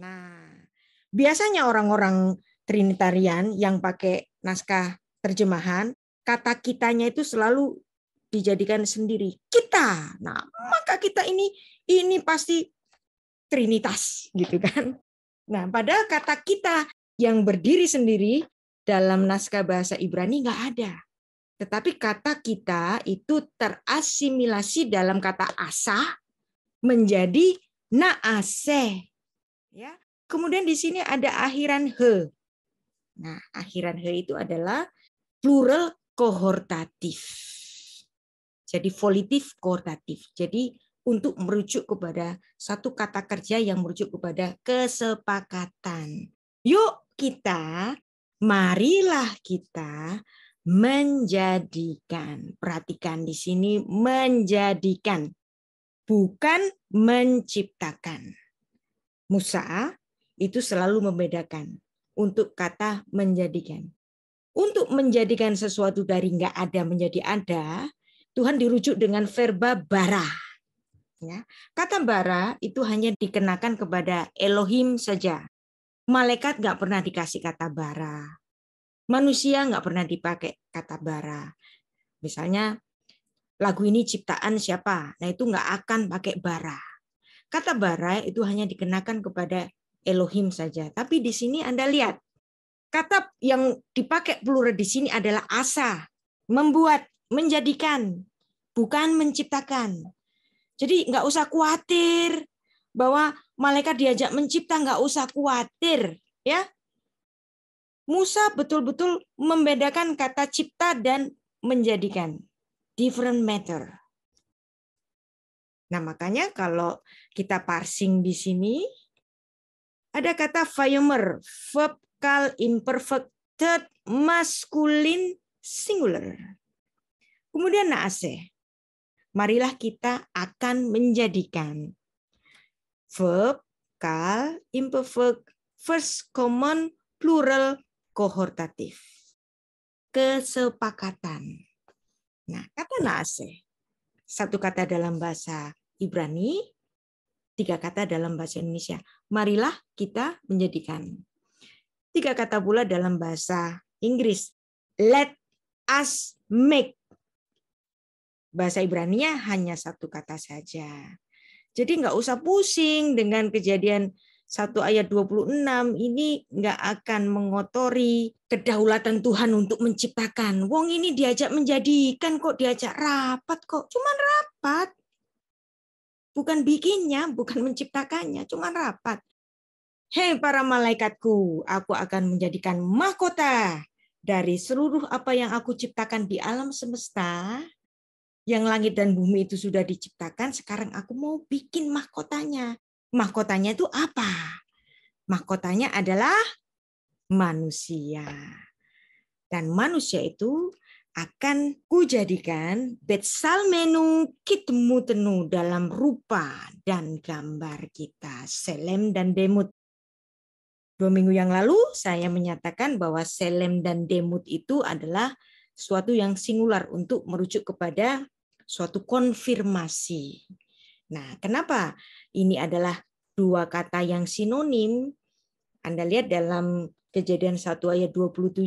Speaker 2: Nah, biasanya orang-orang Trinitarian yang pakai naskah terjemahan, kata kitanya itu selalu dijadikan sendiri. Kita. Nah, maka kita ini ini pasti trinitas gitu kan. Nah, padahal kata kita yang berdiri sendiri dalam naskah bahasa Ibrani nggak ada. Tetapi kata kita itu terasimilasi dalam kata asa menjadi naase. Ya. Kemudian di sini ada akhiran he. Nah, akhiran he itu adalah plural kohortatif. Jadi volitif kohortatif. Jadi untuk merujuk kepada satu kata kerja yang merujuk kepada kesepakatan. Yuk kita, marilah kita menjadikan. Perhatikan di sini menjadikan, bukan menciptakan. Musa itu selalu membedakan untuk kata menjadikan. Untuk menjadikan sesuatu dari nggak ada menjadi ada, Tuhan dirujuk dengan verba bara. Ya. Kata bara itu hanya dikenakan kepada Elohim saja. Malaikat nggak pernah dikasih kata bara. Manusia nggak pernah dipakai kata bara. Misalnya lagu ini ciptaan siapa? Nah itu nggak akan pakai bara. Kata bara itu hanya dikenakan kepada Elohim saja. Tapi di sini Anda lihat, kata yang dipakai plural di sini adalah asa, membuat, menjadikan, bukan menciptakan. Jadi nggak usah khawatir bahwa malaikat diajak mencipta, nggak usah khawatir. ya. Musa betul-betul membedakan kata cipta dan menjadikan. Different matter. Nah, makanya kalau kita parsing di sini, ada kata fayumer, verb kal imperfected masculine singular. Kemudian naase. Marilah kita akan menjadikan verb kal imperfect first common plural kohortatif. Kesepakatan. Nah, kata naase. Satu kata dalam bahasa Ibrani tiga kata dalam bahasa Indonesia. Marilah kita menjadikan. Tiga kata pula dalam bahasa Inggris. Let us make. Bahasa Ibrani-nya hanya satu kata saja. Jadi nggak usah pusing dengan kejadian satu ayat 26 ini nggak akan mengotori kedaulatan Tuhan untuk menciptakan. Wong ini diajak menjadikan kok, diajak rapat kok. Cuman rapat bukan bikinnya, bukan menciptakannya, cuma rapat. Hei para malaikatku, aku akan menjadikan mahkota dari seluruh apa yang aku ciptakan di alam semesta, yang langit dan bumi itu sudah diciptakan, sekarang aku mau bikin mahkotanya. Mahkotanya itu apa? Mahkotanya adalah manusia. Dan manusia itu akan kujadikan betsal menu kitmu tenu dalam rupa dan gambar kita. Selem dan demut. Dua minggu yang lalu saya menyatakan bahwa selem dan demut itu adalah suatu yang singular untuk merujuk kepada suatu konfirmasi. Nah, kenapa ini adalah dua kata yang sinonim? Anda lihat dalam kejadian 1 ayat 27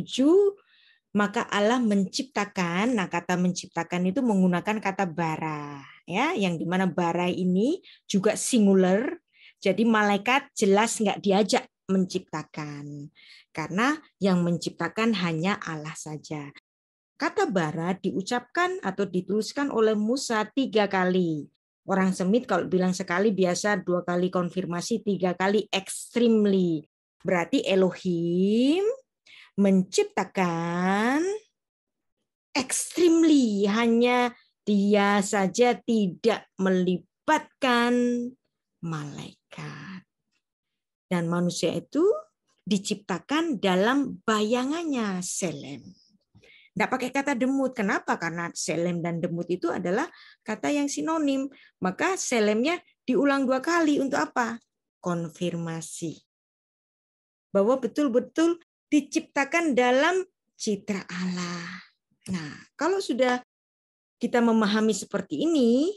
Speaker 2: maka Allah menciptakan. Nah, kata menciptakan itu menggunakan kata bara, ya, yang dimana bara ini juga singular. Jadi malaikat jelas nggak diajak menciptakan, karena yang menciptakan hanya Allah saja. Kata bara diucapkan atau dituliskan oleh Musa tiga kali. Orang semit kalau bilang sekali biasa dua kali konfirmasi, tiga kali extremely. Berarti Elohim, menciptakan extremely hanya dia saja tidak melibatkan malaikat. Dan manusia itu diciptakan dalam bayangannya selem. Tidak pakai kata demut. Kenapa? Karena selem dan demut itu adalah kata yang sinonim. Maka selemnya diulang dua kali untuk apa? Konfirmasi. Bahwa betul-betul diciptakan dalam citra Allah. Nah, kalau sudah kita memahami seperti ini,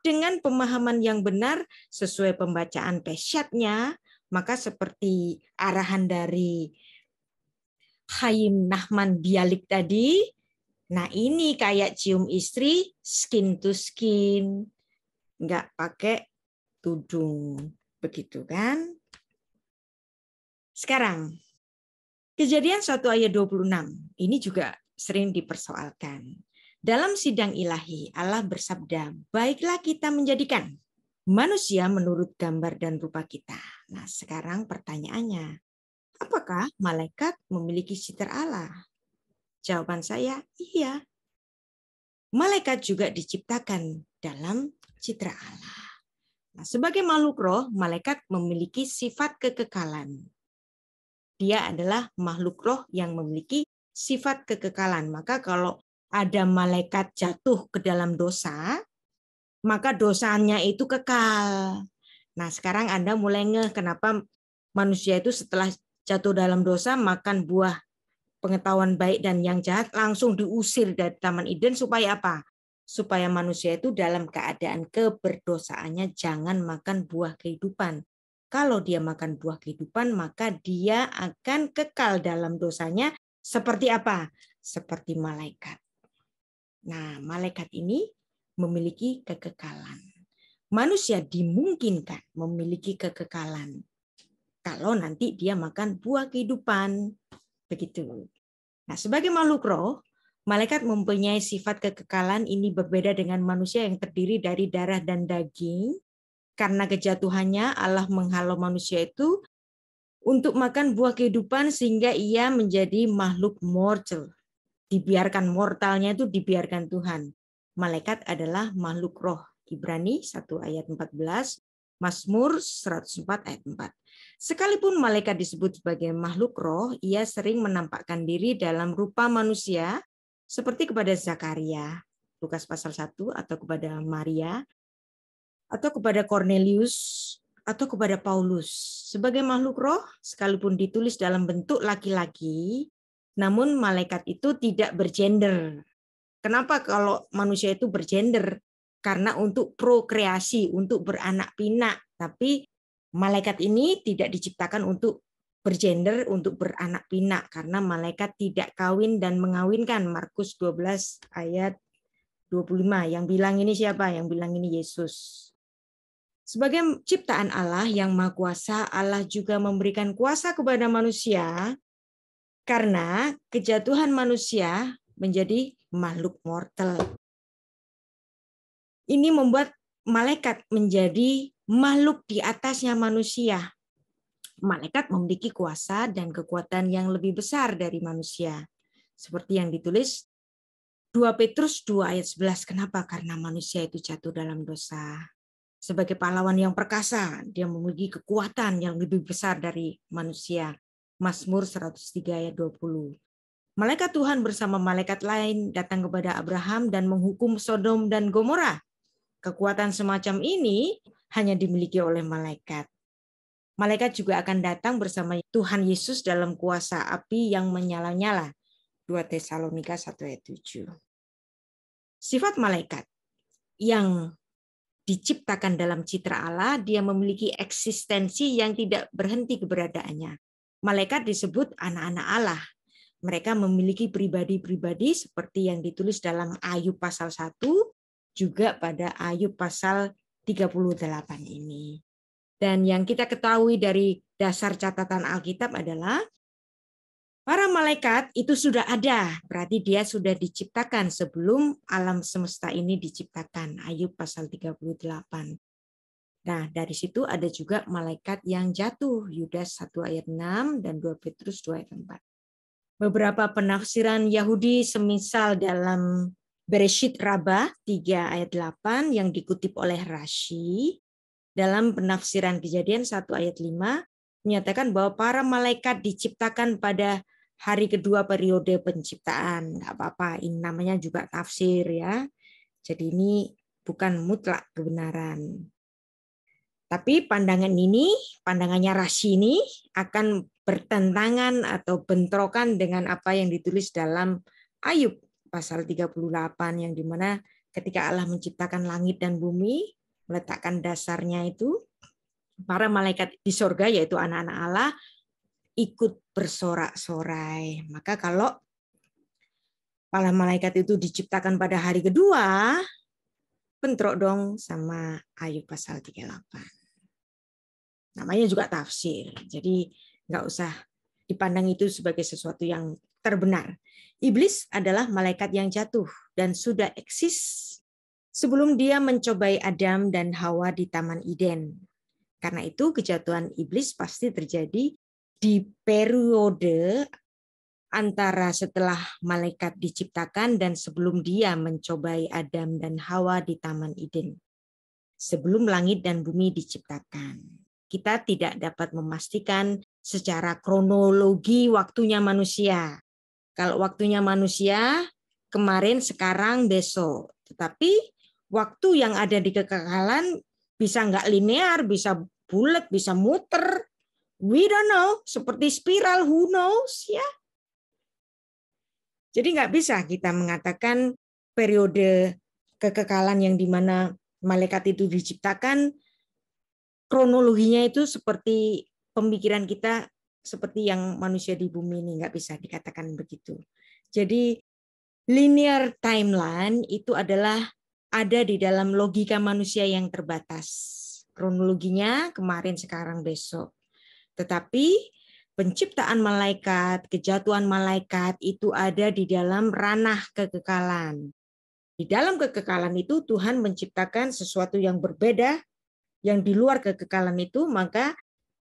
Speaker 2: dengan pemahaman yang benar sesuai pembacaan pesyatnya, maka seperti arahan dari Haim Nahman Bialik tadi, nah ini kayak cium istri skin to skin, nggak pakai tudung, begitu kan? Sekarang Kejadian 1 ayat 26, ini juga sering dipersoalkan. Dalam sidang ilahi, Allah bersabda, baiklah kita menjadikan manusia menurut gambar dan rupa kita. Nah sekarang pertanyaannya, apakah malaikat memiliki citra Allah? Jawaban saya, iya. Malaikat juga diciptakan dalam citra Allah. Nah, sebagai makhluk roh, malaikat memiliki sifat kekekalan dia adalah makhluk roh yang memiliki sifat kekekalan. Maka kalau ada malaikat jatuh ke dalam dosa, maka dosanya itu kekal. Nah, sekarang Anda mulai nge kenapa manusia itu setelah jatuh dalam dosa makan buah pengetahuan baik dan yang jahat langsung diusir dari Taman Eden supaya apa? Supaya manusia itu dalam keadaan keberdosaannya jangan makan buah kehidupan. Kalau dia makan buah kehidupan, maka dia akan kekal dalam dosanya seperti apa? Seperti malaikat. Nah, malaikat ini memiliki kekekalan. Manusia dimungkinkan memiliki kekekalan kalau nanti dia makan buah kehidupan. Begitu. Nah, sebagai makhluk roh, malaikat mempunyai sifat kekekalan ini berbeda dengan manusia yang terdiri dari darah dan daging karena kejatuhannya Allah menghalau manusia itu untuk makan buah kehidupan sehingga ia menjadi makhluk mortal. Dibiarkan mortalnya itu dibiarkan Tuhan. Malaikat adalah makhluk roh. Ibrani 1 ayat 14, Mazmur 104 ayat 4. Sekalipun malaikat disebut sebagai makhluk roh, ia sering menampakkan diri dalam rupa manusia seperti kepada Zakaria, Lukas pasal 1 atau kepada Maria, atau kepada Cornelius atau kepada Paulus. Sebagai makhluk roh, sekalipun ditulis dalam bentuk laki-laki, namun malaikat itu tidak bergender. Kenapa kalau manusia itu bergender? Karena untuk prokreasi, untuk beranak pinak. Tapi malaikat ini tidak diciptakan untuk bergender, untuk beranak pinak. Karena malaikat tidak kawin dan mengawinkan. Markus 12 ayat 25. Yang bilang ini siapa? Yang bilang ini Yesus. Sebagai ciptaan Allah yang Maha Kuasa, Allah juga memberikan kuasa kepada manusia karena kejatuhan manusia menjadi makhluk mortal. Ini membuat malaikat menjadi makhluk di atasnya manusia. Malaikat memiliki kuasa dan kekuatan yang lebih besar dari manusia. Seperti yang ditulis 2 Petrus 2 ayat 11. Kenapa? Karena manusia itu jatuh dalam dosa sebagai pahlawan yang perkasa, dia memiliki kekuatan yang lebih besar dari manusia. Mazmur 103 ayat 20. Malaikat Tuhan bersama malaikat lain datang kepada Abraham dan menghukum Sodom dan Gomora. Kekuatan semacam ini hanya dimiliki oleh malaikat. Malaikat juga akan datang bersama Tuhan Yesus dalam kuasa api yang menyala-nyala. 2 Tesalonika 1 ayat 7. Sifat malaikat yang diciptakan dalam citra Allah, dia memiliki eksistensi yang tidak berhenti keberadaannya. Malaikat disebut anak-anak Allah. Mereka memiliki pribadi-pribadi seperti yang ditulis dalam Ayub pasal 1 juga pada Ayub pasal 38 ini. Dan yang kita ketahui dari dasar catatan Alkitab adalah Para malaikat itu sudah ada, berarti dia sudah diciptakan sebelum alam semesta ini diciptakan. Ayub pasal 38. Nah, dari situ ada juga malaikat yang jatuh, Yudas 1 ayat 6 dan 2 Petrus 2 ayat 4. Beberapa penafsiran Yahudi semisal dalam Bereshit Rabah 3 ayat 8 yang dikutip oleh Rashi dalam penafsiran kejadian 1 ayat 5 menyatakan bahwa para malaikat diciptakan pada hari kedua periode penciptaan. Enggak apa-apa, ini namanya juga tafsir ya. Jadi ini bukan mutlak kebenaran. Tapi pandangan ini, pandangannya ini akan bertentangan atau bentrokan dengan apa yang ditulis dalam Ayub pasal 38 yang dimana ketika Allah menciptakan langit dan bumi, meletakkan dasarnya itu, para malaikat di sorga yaitu anak-anak Allah ikut bersorak-sorai. Maka kalau para malaikat itu diciptakan pada hari kedua, bentrok dong sama Ayub pasal 38. Namanya juga tafsir. Jadi nggak usah dipandang itu sebagai sesuatu yang terbenar. Iblis adalah malaikat yang jatuh dan sudah eksis sebelum dia mencobai Adam dan Hawa di Taman Eden. Karena itu kejatuhan iblis pasti terjadi di periode antara setelah malaikat diciptakan dan sebelum dia mencobai Adam dan Hawa di Taman Eden. Sebelum langit dan bumi diciptakan. Kita tidak dapat memastikan secara kronologi waktunya manusia. Kalau waktunya manusia, kemarin, sekarang, besok. Tetapi waktu yang ada di kekekalan bisa nggak linear, bisa bulat, bisa muter. We don't know. Seperti spiral, who knows ya. Jadi nggak bisa kita mengatakan periode kekekalan yang dimana malaikat itu diciptakan, kronologinya itu seperti pemikiran kita seperti yang manusia di bumi ini nggak bisa dikatakan begitu. Jadi linear timeline itu adalah ada di dalam logika manusia yang terbatas. Kronologinya kemarin, sekarang, besok. Tetapi penciptaan malaikat, kejatuhan malaikat itu ada di dalam ranah kekekalan. Di dalam kekekalan itu Tuhan menciptakan sesuatu yang berbeda yang di luar kekekalan itu, maka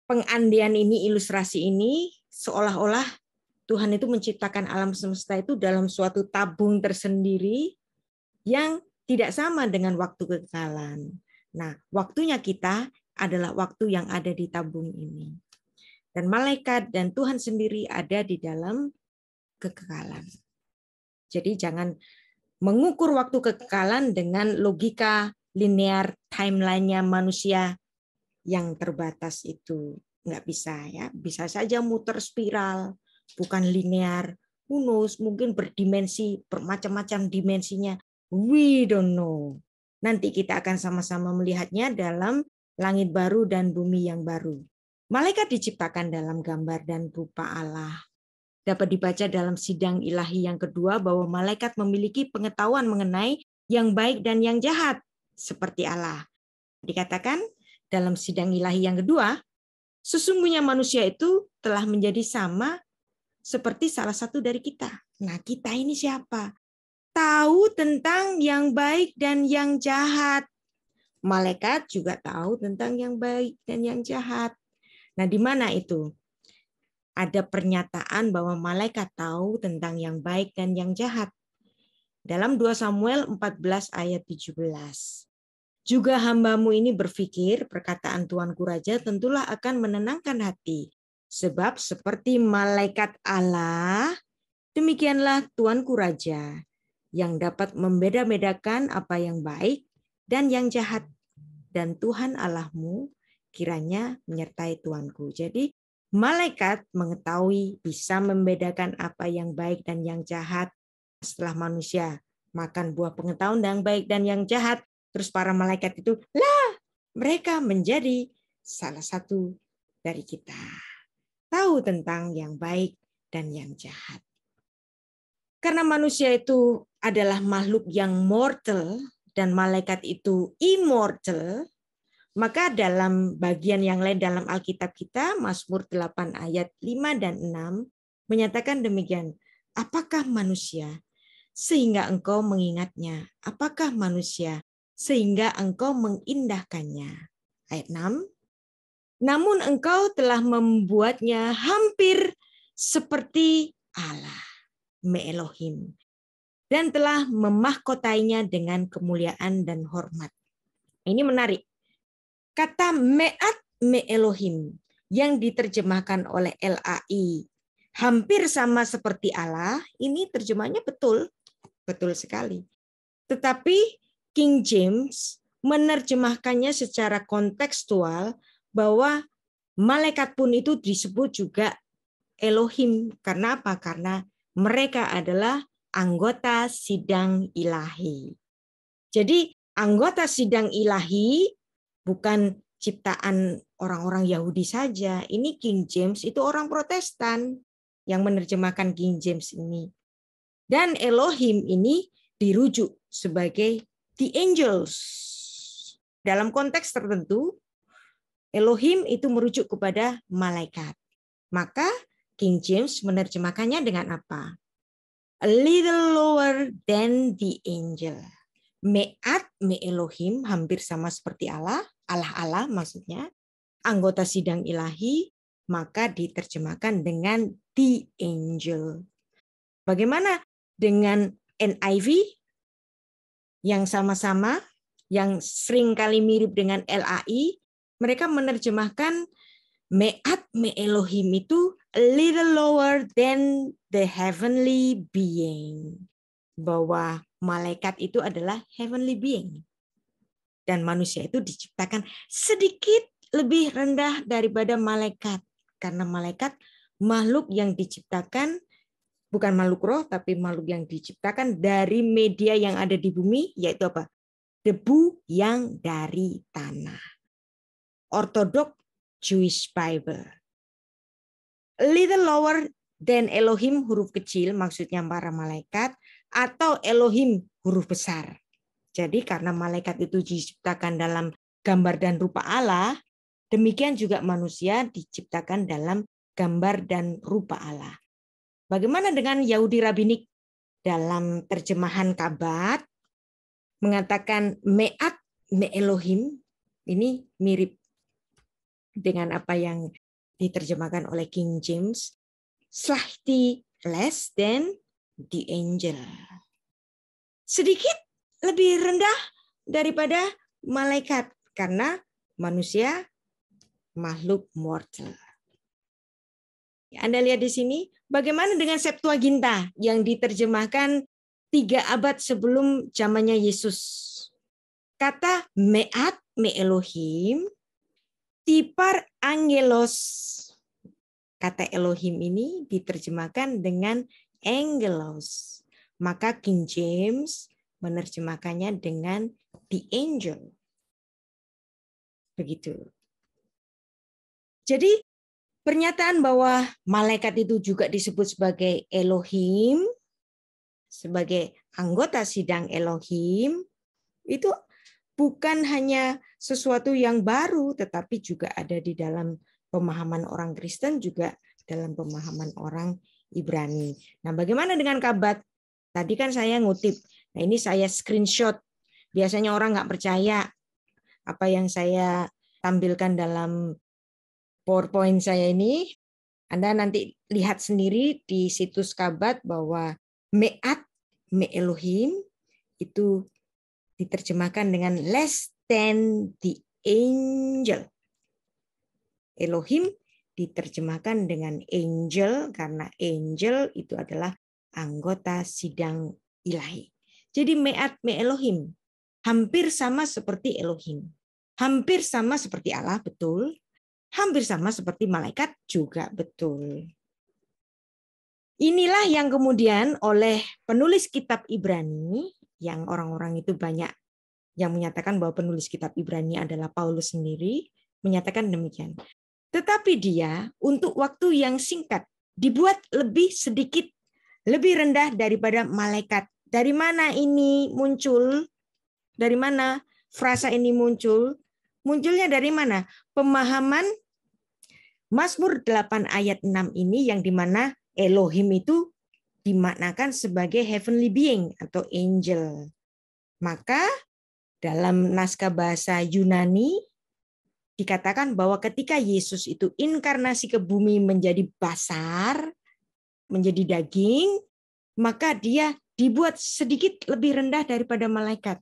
Speaker 2: pengandian ini, ilustrasi ini seolah-olah Tuhan itu menciptakan alam semesta itu dalam suatu tabung tersendiri yang tidak sama dengan waktu kekekalan. Nah, waktunya kita adalah waktu yang ada di tabung ini. Dan malaikat dan Tuhan sendiri ada di dalam kekekalan. Jadi jangan mengukur waktu kekekalan dengan logika linear timelinenya manusia yang terbatas itu nggak bisa ya bisa saja muter spiral bukan linear unus mungkin berdimensi bermacam-macam dimensinya We don't know. Nanti kita akan sama-sama melihatnya dalam langit baru dan bumi yang baru. Malaikat diciptakan dalam gambar dan rupa Allah. Dapat dibaca dalam sidang ilahi yang kedua bahwa malaikat memiliki pengetahuan mengenai yang baik dan yang jahat seperti Allah. Dikatakan dalam sidang ilahi yang kedua, sesungguhnya manusia itu telah menjadi sama seperti salah satu dari kita. Nah, kita ini siapa? tahu tentang yang baik dan yang jahat. Malaikat juga tahu tentang yang baik dan yang jahat. Nah, di mana itu? Ada pernyataan bahwa malaikat tahu tentang yang baik dan yang jahat. Dalam 2 Samuel 14 ayat 17. Juga hambamu ini berpikir perkataan Tuanku Raja tentulah akan menenangkan hati. Sebab seperti malaikat Allah, demikianlah Tuanku Raja yang dapat membeda-bedakan apa yang baik dan yang jahat. Dan Tuhan Allahmu kiranya menyertai tuanku. Jadi malaikat mengetahui bisa membedakan apa yang baik dan yang jahat. Setelah manusia makan buah pengetahuan yang baik dan yang jahat, terus para malaikat itu lah mereka menjadi salah satu dari kita. Tahu tentang yang baik dan yang jahat. Karena manusia itu adalah makhluk yang mortal dan malaikat itu immortal, maka dalam bagian yang lain dalam Alkitab kita, Mazmur 8 ayat 5 dan 6, menyatakan demikian, apakah manusia sehingga engkau mengingatnya? Apakah manusia sehingga engkau mengindahkannya? Ayat 6, namun engkau telah membuatnya hampir seperti Allah. Meelohim dan telah memahkotainya dengan kemuliaan dan hormat. Ini menarik. Kata me'at me'elohim yang diterjemahkan oleh LAI hampir sama seperti Allah, ini terjemahnya betul, betul sekali. Tetapi King James menerjemahkannya secara kontekstual bahwa malaikat pun itu disebut juga Elohim. Karena apa? Karena mereka adalah anggota sidang ilahi. Jadi anggota sidang ilahi bukan ciptaan orang-orang Yahudi saja. Ini King James itu orang Protestan yang menerjemahkan King James ini. Dan Elohim ini dirujuk sebagai the angels. Dalam konteks tertentu, Elohim itu merujuk kepada malaikat. Maka King James menerjemahkannya dengan apa? A little lower than the angel. Me'at, me Elohim, hampir sama seperti Allah, Allah-Allah maksudnya, anggota sidang ilahi, maka diterjemahkan dengan the angel. Bagaimana dengan NIV yang sama-sama, yang sering kali mirip dengan LAI, mereka menerjemahkan meat me Elohim itu a little lower than the heavenly being. Bahwa malaikat itu adalah heavenly being. Dan manusia itu diciptakan sedikit lebih rendah daripada malaikat. Karena malaikat makhluk yang diciptakan bukan makhluk roh tapi makhluk yang diciptakan dari media yang ada di bumi yaitu apa? Debu yang dari tanah. Ortodok Jewish Bible. little lower than Elohim huruf kecil maksudnya para malaikat atau Elohim huruf besar. Jadi karena malaikat itu diciptakan dalam gambar dan rupa Allah, demikian juga manusia diciptakan dalam gambar dan rupa Allah. Bagaimana dengan Yahudi Rabbinik dalam terjemahan kabat mengatakan me'at me'elohim, ini mirip dengan apa yang diterjemahkan oleh King James, slightly less than the angel. Sedikit lebih rendah daripada malaikat karena manusia makhluk mortal. Anda lihat di sini bagaimana dengan Septuaginta yang diterjemahkan tiga abad sebelum zamannya Yesus. Kata meat me Elohim Tipar angelos. Kata Elohim ini diterjemahkan dengan angelos. Maka King James menerjemahkannya dengan the angel. Begitu. Jadi pernyataan bahwa malaikat itu juga disebut sebagai Elohim, sebagai anggota sidang Elohim, itu bukan hanya sesuatu yang baru, tetapi juga ada di dalam pemahaman orang Kristen juga dalam pemahaman orang Ibrani. Nah, bagaimana dengan kabat? Tadi kan saya ngutip. Nah, ini saya screenshot. Biasanya orang nggak percaya apa yang saya tampilkan dalam PowerPoint saya ini. Anda nanti lihat sendiri di situs kabat bahwa me'at, me'elohim, itu diterjemahkan dengan less than the angel. Elohim diterjemahkan dengan angel karena angel itu adalah anggota sidang ilahi. Jadi meat me Elohim hampir sama seperti Elohim. Hampir sama seperti Allah, betul. Hampir sama seperti malaikat juga betul. Inilah yang kemudian oleh penulis kitab Ibrani yang orang-orang itu banyak yang menyatakan bahwa penulis kitab Ibrani adalah Paulus sendiri, menyatakan demikian. Tetapi dia untuk waktu yang singkat dibuat lebih sedikit, lebih rendah daripada malaikat. Dari mana ini muncul? Dari mana frasa ini muncul? Munculnya dari mana? Pemahaman Mazmur 8 ayat 6 ini yang dimana Elohim itu dimaknakan sebagai heavenly being atau angel. Maka dalam naskah bahasa Yunani dikatakan bahwa ketika Yesus itu inkarnasi ke bumi menjadi basar, menjadi daging, maka dia dibuat sedikit lebih rendah daripada malaikat.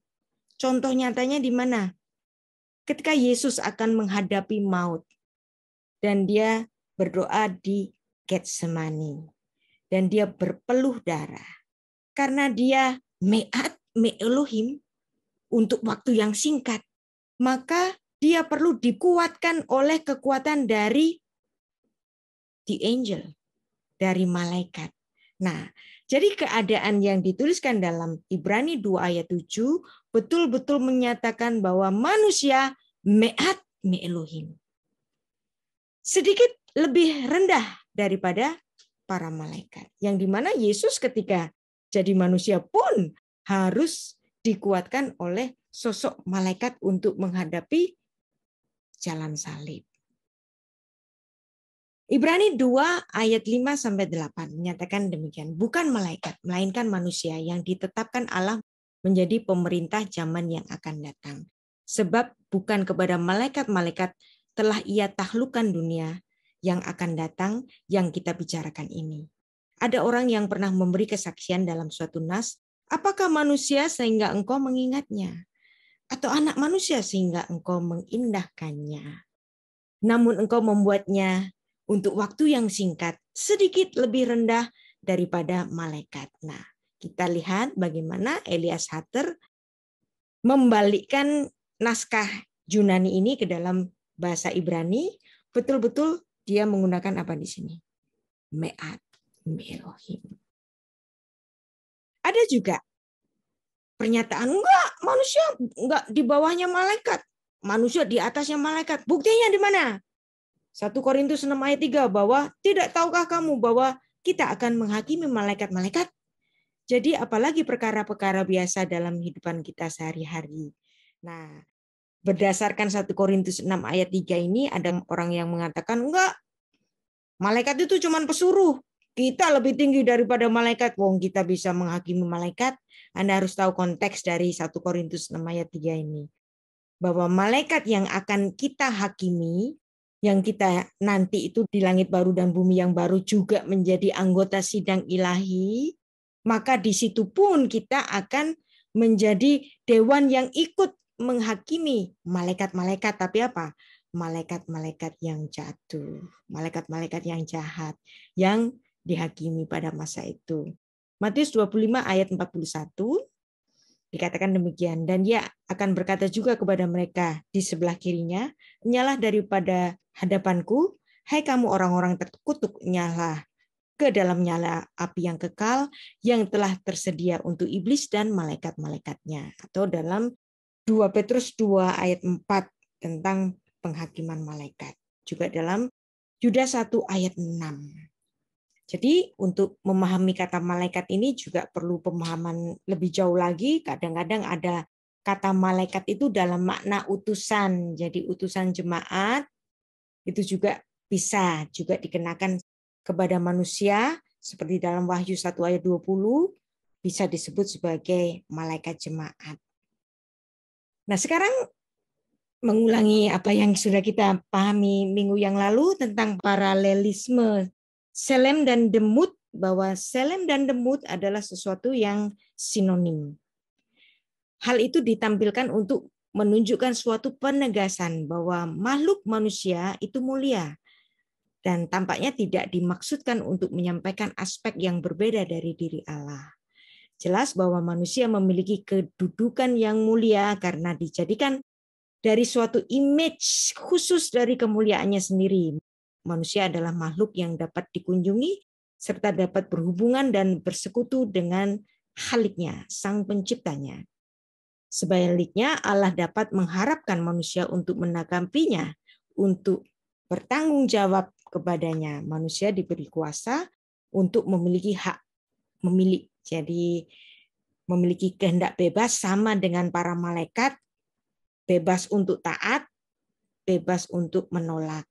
Speaker 2: Contoh nyatanya di mana? Ketika Yesus akan menghadapi maut dan dia berdoa di Getsemani dan dia berpeluh darah karena dia meat elohim untuk waktu yang singkat maka dia perlu dikuatkan oleh kekuatan dari the angel dari malaikat nah jadi keadaan yang dituliskan dalam Ibrani 2 ayat 7 betul-betul menyatakan bahwa manusia meat elohim sedikit lebih rendah daripada para malaikat. Yang dimana Yesus ketika jadi manusia pun harus dikuatkan oleh sosok malaikat untuk menghadapi jalan salib. Ibrani 2 ayat 5 sampai 8 menyatakan demikian, bukan malaikat melainkan manusia yang ditetapkan Allah menjadi pemerintah zaman yang akan datang. Sebab bukan kepada malaikat-malaikat telah ia tahlukan dunia yang akan datang yang kita bicarakan ini. Ada orang yang pernah memberi kesaksian dalam suatu nas, apakah manusia sehingga engkau mengingatnya? Atau anak manusia sehingga engkau mengindahkannya? Namun engkau membuatnya untuk waktu yang singkat, sedikit lebih rendah daripada malaikat. Nah, kita lihat bagaimana Elias Hatter membalikkan naskah Yunani ini ke dalam bahasa Ibrani betul-betul dia menggunakan apa di sini? Me'at, Me'elohim. Ada juga pernyataan, enggak, manusia enggak di bawahnya malaikat. Manusia di atasnya malaikat. Buktinya di mana? 1 Korintus 6 ayat 3 bahwa tidak tahukah kamu bahwa kita akan menghakimi malaikat-malaikat? Jadi apalagi perkara-perkara biasa dalam kehidupan kita sehari-hari. Nah, berdasarkan 1 Korintus 6 ayat 3 ini ada orang yang mengatakan enggak malaikat itu cuma pesuruh kita lebih tinggi daripada malaikat wong kita bisa menghakimi malaikat Anda harus tahu konteks dari 1 Korintus 6 ayat 3 ini bahwa malaikat yang akan kita hakimi yang kita nanti itu di langit baru dan bumi yang baru juga menjadi anggota sidang ilahi maka di situ pun kita akan menjadi dewan yang ikut menghakimi malaikat-malaikat tapi apa? malaikat-malaikat yang jatuh, malaikat-malaikat yang jahat yang dihakimi pada masa itu. Matius 25 ayat 41 dikatakan demikian dan dia akan berkata juga kepada mereka di sebelah kirinya, "Nyalah daripada hadapanku, hai kamu orang-orang terkutuk, nyalah ke dalam nyala api yang kekal yang telah tersedia untuk iblis dan malaikat-malaikatnya." Atau dalam 2 Petrus 2 ayat 4 tentang penghakiman malaikat. Juga dalam Yudas 1 ayat 6. Jadi untuk memahami kata malaikat ini juga perlu pemahaman lebih jauh lagi. Kadang-kadang ada kata malaikat itu dalam makna utusan. Jadi utusan jemaat itu juga bisa juga dikenakan kepada manusia seperti dalam Wahyu 1 ayat 20 bisa disebut sebagai malaikat jemaat. Nah, sekarang mengulangi apa yang sudah kita pahami minggu yang lalu tentang paralelisme selem dan demut bahwa selem dan demut adalah sesuatu yang sinonim. Hal itu ditampilkan untuk menunjukkan suatu penegasan bahwa makhluk manusia itu mulia dan tampaknya tidak dimaksudkan untuk menyampaikan aspek yang berbeda dari diri Allah. Jelas bahwa manusia memiliki kedudukan yang mulia karena dijadikan dari suatu image khusus dari kemuliaannya sendiri. Manusia adalah makhluk yang dapat dikunjungi serta dapat berhubungan dan bersekutu dengan haliknya, sang penciptanya. Sebaliknya, Allah dapat mengharapkan manusia untuk menanggapinya, untuk bertanggung jawab kepadanya. Manusia diberi kuasa untuk memiliki hak, memilih jadi memiliki kehendak bebas sama dengan para malaikat, bebas untuk taat, bebas untuk menolak.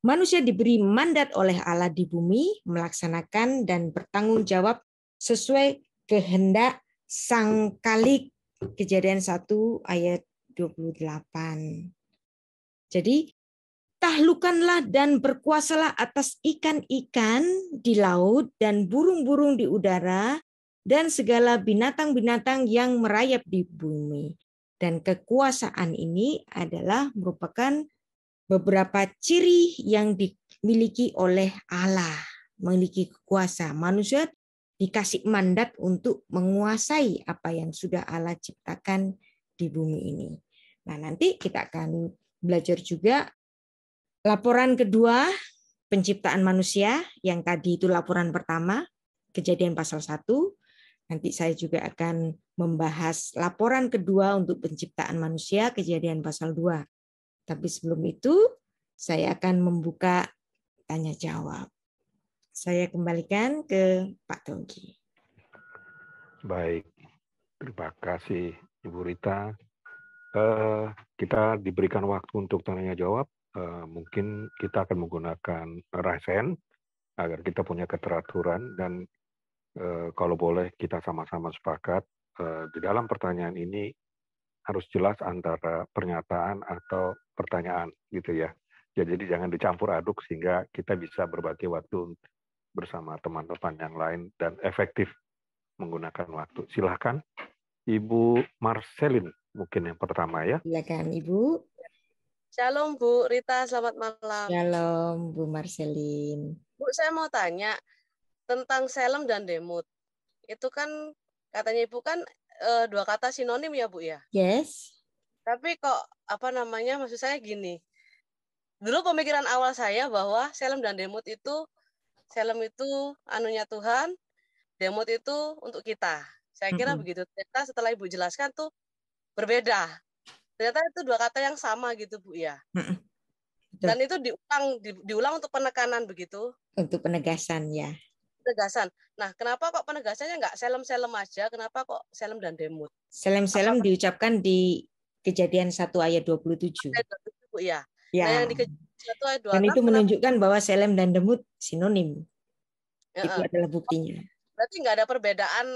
Speaker 2: Manusia diberi mandat oleh Allah di bumi melaksanakan dan bertanggung jawab sesuai kehendak Sang Kalik. Kejadian 1 ayat 28. Jadi Tahlukanlah dan berkuasalah atas ikan-ikan di laut dan burung-burung di udara dan segala binatang-binatang yang merayap di bumi. Dan kekuasaan ini adalah merupakan beberapa ciri yang dimiliki oleh Allah, memiliki kekuasaan Manusia dikasih mandat untuk menguasai apa yang sudah Allah ciptakan di bumi ini. Nah, nanti kita akan belajar juga Laporan kedua, penciptaan manusia, yang tadi itu laporan pertama, kejadian pasal 1. Nanti saya juga akan membahas laporan kedua untuk penciptaan manusia, kejadian pasal 2. Tapi sebelum itu, saya akan membuka tanya jawab. Saya kembalikan ke Pak Tongki.
Speaker 1: Baik, terima kasih Ibu Rita. Eh, kita diberikan waktu untuk tanya jawab Eh, mungkin kita akan menggunakan Ryzen agar kita punya keteraturan dan eh, kalau boleh kita sama-sama sepakat eh, di dalam pertanyaan ini harus jelas antara pernyataan atau pertanyaan gitu ya. ya. Jadi jangan dicampur aduk sehingga kita bisa berbagi waktu bersama teman-teman yang lain dan efektif menggunakan waktu. Silahkan Ibu Marcelin
Speaker 2: mungkin yang pertama ya. Silakan Ibu.
Speaker 3: Shalom Bu Rita, selamat malam.
Speaker 2: Shalom Bu Marcelin.
Speaker 3: Bu, saya mau tanya tentang selem dan demut. Itu kan katanya Ibu kan eh, dua kata sinonim ya Bu ya? Yes. Tapi kok apa namanya maksud saya gini. Dulu pemikiran awal saya bahwa selem dan demut itu selem itu anunya Tuhan, demut itu untuk kita. Saya kira mm -hmm. begitu. Ternyata setelah Ibu jelaskan tuh berbeda ternyata itu dua kata yang sama gitu bu ya mm dan itu diulang di, diulang untuk penekanan begitu
Speaker 2: untuk penegasan ya
Speaker 3: penegasan nah kenapa kok penegasannya nggak selem selem aja kenapa kok selem dan demut
Speaker 2: selem selem diucapkan di kejadian satu ayat 27 ayat
Speaker 3: tujuh bu ya, ya. Nah, yang di satu ayat 26 dan itu menunjukkan
Speaker 2: bahwa selem dan demut sinonim ya, itu adalah buktinya
Speaker 3: berarti nggak ada perbedaan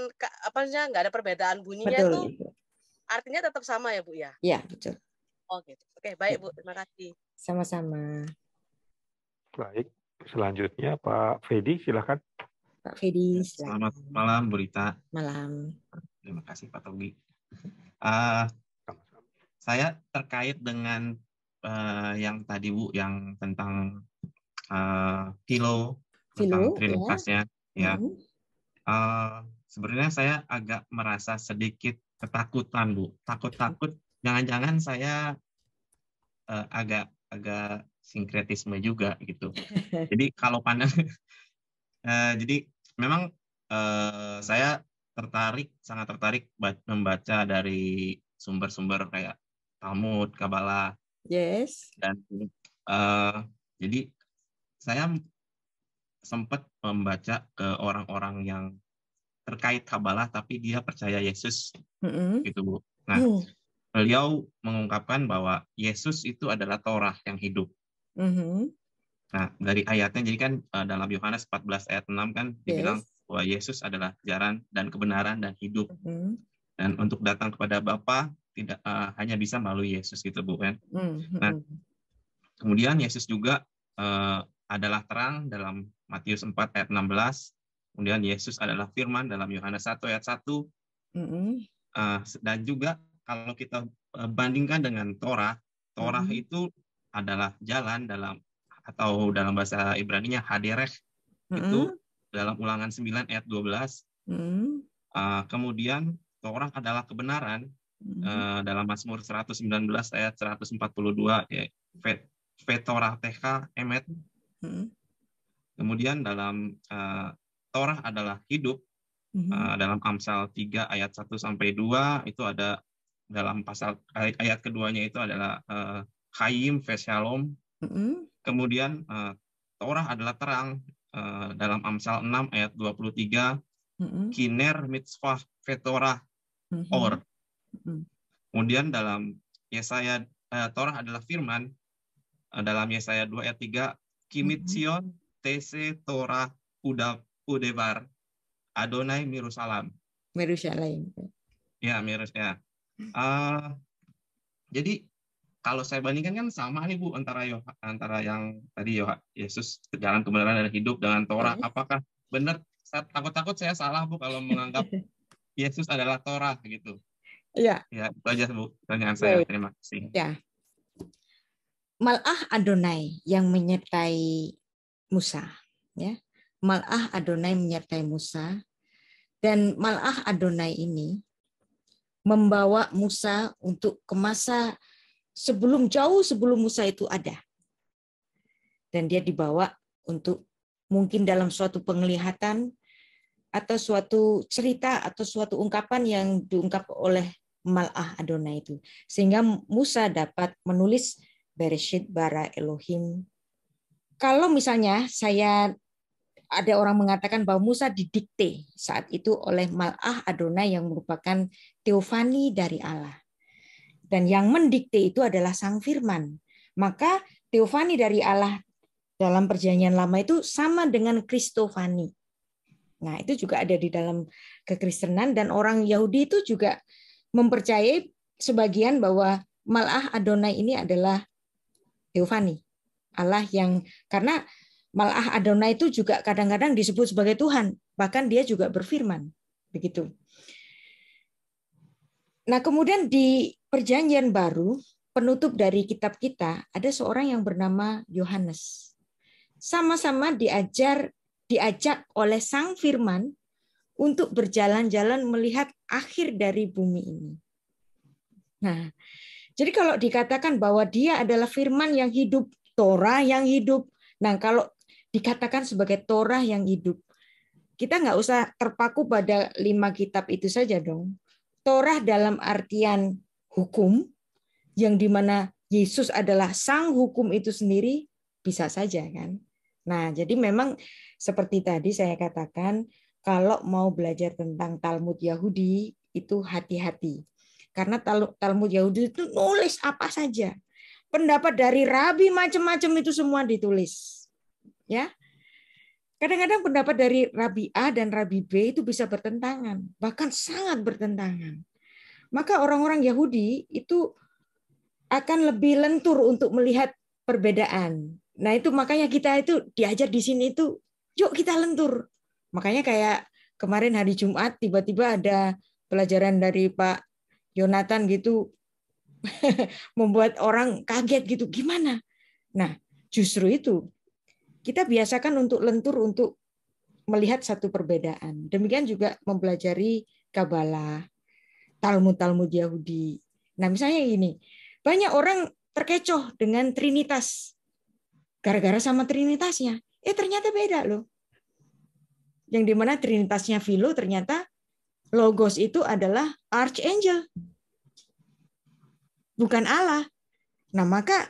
Speaker 3: apa nggak ada perbedaan bunyinya Betul, tuh artinya tetap sama ya Bu ya? Iya, betul. Oh gitu. Oke, baik Bu. Terima kasih.
Speaker 2: Sama-sama.
Speaker 1: Baik. Selanjutnya Pak Fedi, silakan.
Speaker 2: Pak Fedi, silahkan.
Speaker 1: Selamat malam, Bu Rita.
Speaker 2: Malam.
Speaker 1: Terima kasih Pak Togi. Uh,
Speaker 4: saya terkait dengan uh, yang tadi Bu, yang tentang uh, kilo, tentang Ya. ya. Mm -hmm. uh, sebenarnya saya agak merasa sedikit ketakutan bu takut-takut jangan-jangan saya uh, agak agak sinkretisme juga gitu *laughs* jadi kalau pandang uh, *laughs* jadi memang uh, saya tertarik sangat tertarik membaca dari sumber-sumber kayak Talmud Kabbalah
Speaker 5: yes
Speaker 4: dan uh, jadi saya sempat membaca ke orang-orang yang terkait kabalah tapi dia percaya Yesus mm-hmm. gitu Bu. Nah, mm. beliau mengungkapkan bahwa Yesus itu adalah Torah yang hidup. Mm-hmm. Nah, dari ayatnya jadi kan eh, dalam Yohanes 14 ayat 6 kan dibilang bahwa Yesus adalah jalan dan kebenaran dan hidup. Mm-hmm. Dan untuk datang kepada Bapa tidak uh, hanya bisa melalui Yesus gitu Bu kan.
Speaker 6: Mm-hmm. Nah,
Speaker 4: kemudian Yesus juga uh, adalah terang dalam Matius 4 ayat 16 Kemudian Yesus adalah firman dalam Yohanes 1 ayat 1. Mm -hmm. uh, ah, dan juga kalau kita eh, bandingkan dengan Torah, Torah mm -hmm. itu adalah jalan dalam atau dalam bahasa Ibrani-nya Mm -hmm. Itu dalam ulangan 9 ayat 12. Mm -hmm. uh, kemudian Torah adalah kebenaran mm -hmm. uh, dalam Mazmur 119 ayat 142 ya Vetorah TK Emet. Mm -hmm. Kemudian dalam uh, Torah adalah hidup. Mm-hmm. Uh, dalam Amsal 3 ayat 1 sampai 2 itu ada dalam pasal ayat, ayat keduanya itu adalah uh, Hayim Veshalom. Mm-hmm. Kemudian uh, Torah adalah terang uh, dalam Amsal 6 ayat 23 mm-hmm. Kiner Mitzvah Vetorah mm-hmm. Or. Mm-hmm. Kemudian dalam Yesaya uh, Torah adalah firman uh, dalam Yesaya 2 ayat 3 Kimitzion mm-hmm. Tese Torah Udah udebar Adonai Mirusalam.
Speaker 2: Mirusalam.
Speaker 4: Ya, Mirus ya. Uh, jadi kalau saya bandingkan kan sama nih Bu antara Yoha, antara yang tadi Yoha, Yesus jalan kebenaran dan hidup dengan Torah. Iya. Apakah benar? Takut-takut saya salah Bu kalau menganggap *laughs* Yesus adalah Torah gitu. Iya. Ya, itu aja Bu
Speaker 6: pertanyaan saya. Iya. Terima kasih.
Speaker 2: Ya. Malah Adonai yang menyertai Musa, ya. Mal'ah Adonai menyertai Musa, dan Mal'ah Adonai ini membawa Musa untuk ke masa sebelum jauh sebelum Musa itu ada. Dan dia dibawa untuk mungkin dalam suatu penglihatan atau suatu cerita atau suatu ungkapan yang diungkap oleh Mal'ah Adonai itu. Sehingga Musa dapat menulis Bereshit bara Elohim. Kalau misalnya saya ada orang mengatakan bahwa Musa didikte saat itu oleh Mal'ah Adonai yang merupakan teofani dari Allah. Dan yang mendikte itu adalah Sang Firman. Maka teofani dari Allah dalam perjanjian lama itu sama dengan kristofani. Nah, itu juga ada di dalam kekristenan dan orang Yahudi itu juga mempercayai sebagian bahwa Mal'ah Adonai ini adalah teofani. Allah yang karena Malah Adonai itu juga kadang-kadang disebut sebagai Tuhan, bahkan dia juga berfirman. Begitu. Nah, kemudian di Perjanjian Baru, penutup dari kitab kita ada seorang yang bernama Yohanes. Sama-sama diajar diajak oleh Sang Firman untuk berjalan-jalan melihat akhir dari bumi ini. Nah, jadi kalau dikatakan bahwa dia adalah firman yang hidup, Torah yang hidup. Nah, kalau dikatakan sebagai Torah yang hidup. Kita nggak usah terpaku pada lima kitab itu saja dong. Torah dalam artian hukum, yang dimana Yesus adalah sang hukum itu sendiri, bisa saja kan. Nah, jadi memang seperti tadi saya katakan, kalau mau belajar tentang Talmud Yahudi, itu hati-hati. Karena Talmud Yahudi itu nulis apa saja. Pendapat dari rabi macam-macam itu semua ditulis ya. Kadang-kadang pendapat dari Rabi A dan Rabi B itu bisa bertentangan, bahkan sangat bertentangan. Maka orang-orang Yahudi itu akan lebih lentur untuk melihat perbedaan. Nah, itu makanya kita itu diajar di sini itu yuk kita lentur. Makanya kayak kemarin hari Jumat tiba-tiba ada pelajaran dari Pak Yonatan gitu *laughs* membuat orang kaget gitu. Gimana? Nah, justru itu kita biasakan untuk lentur untuk melihat satu perbedaan. Demikian juga mempelajari Kabbalah, Talmud-Talmud Yahudi. Nah, misalnya ini, banyak orang terkecoh dengan Trinitas. Gara-gara sama Trinitasnya. Eh, ternyata beda loh. Yang dimana Trinitasnya Philo ternyata Logos itu adalah Archangel. Bukan Allah. Nah, maka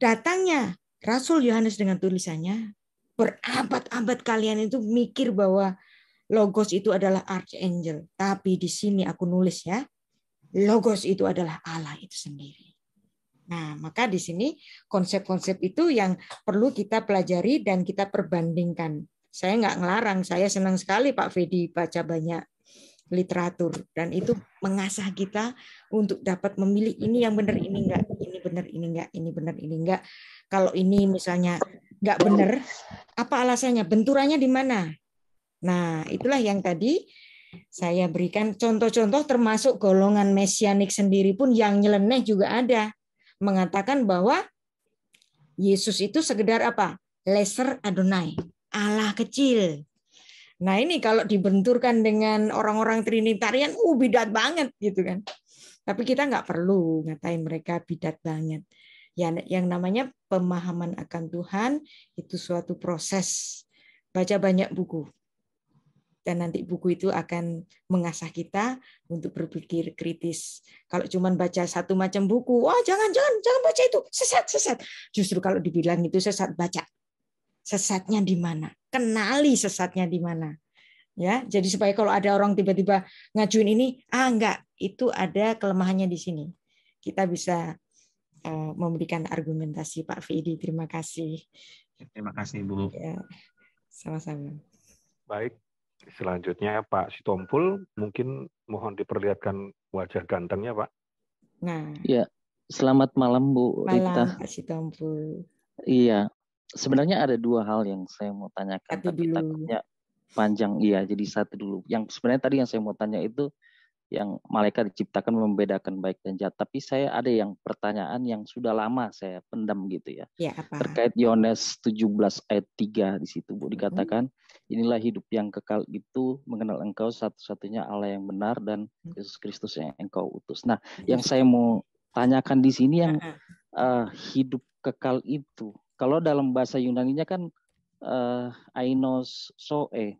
Speaker 2: datangnya Rasul Yohanes dengan tulisannya berabad-abad kalian itu mikir bahwa logos itu adalah archangel, tapi di sini aku nulis ya, logos itu adalah Allah itu sendiri. Nah, maka di sini konsep-konsep itu yang perlu kita pelajari dan kita perbandingkan. Saya nggak ngelarang, saya senang sekali Pak Fedi baca banyak literatur dan itu mengasah kita untuk dapat memilih ini yang benar ini enggak ini benar ini enggak ini benar ini enggak kalau ini misalnya enggak benar apa alasannya benturannya di mana nah itulah yang tadi saya berikan contoh-contoh termasuk golongan mesianik sendiri pun yang nyeleneh juga ada mengatakan bahwa Yesus itu sekedar apa lesser Adonai Allah kecil Nah ini kalau dibenturkan dengan orang-orang Trinitarian, uh bidat banget gitu kan. Tapi kita nggak perlu ngatain mereka bidat banget. Ya, yang namanya pemahaman akan Tuhan itu suatu proses. Baca banyak buku. Dan nanti buku itu akan mengasah kita untuk berpikir kritis. Kalau cuma baca satu macam buku, wah jangan, jangan, jangan baca itu, sesat, sesat. Justru kalau dibilang itu sesat, baca sesatnya di mana, kenali sesatnya di mana. Ya, jadi supaya kalau ada orang tiba-tiba ngajuin ini, ah enggak, itu ada kelemahannya di sini. Kita bisa uh, memberikan argumentasi Pak Fidi. Terima kasih.
Speaker 1: Ya, terima kasih Bu. Ya,
Speaker 2: sama-sama.
Speaker 1: Baik, selanjutnya Pak Sitompul, mungkin mohon diperlihatkan wajah gantengnya Pak. Nah. Ya, selamat malam Bu malam, Rita. Malam
Speaker 2: Pak Sitompul.
Speaker 1: Iya,
Speaker 7: sebenarnya ada dua hal yang saya mau tanyakan satu tapi takutnya panjang iya jadi satu dulu yang sebenarnya tadi yang saya mau tanya itu yang malaikat diciptakan membedakan baik dan jahat tapi saya ada yang pertanyaan yang sudah lama saya pendam gitu ya, ya apa? terkait Yohanes 17 ayat 3 di situ Bu hmm. dikatakan hmm. inilah hidup yang kekal itu mengenal engkau satu-satunya Allah yang benar dan hmm. Yesus Kristus yang engkau utus nah yang saya mau tanyakan di sini yang uh, hidup kekal itu kalau dalam bahasa Yunani-nya kan uh, ainos soe.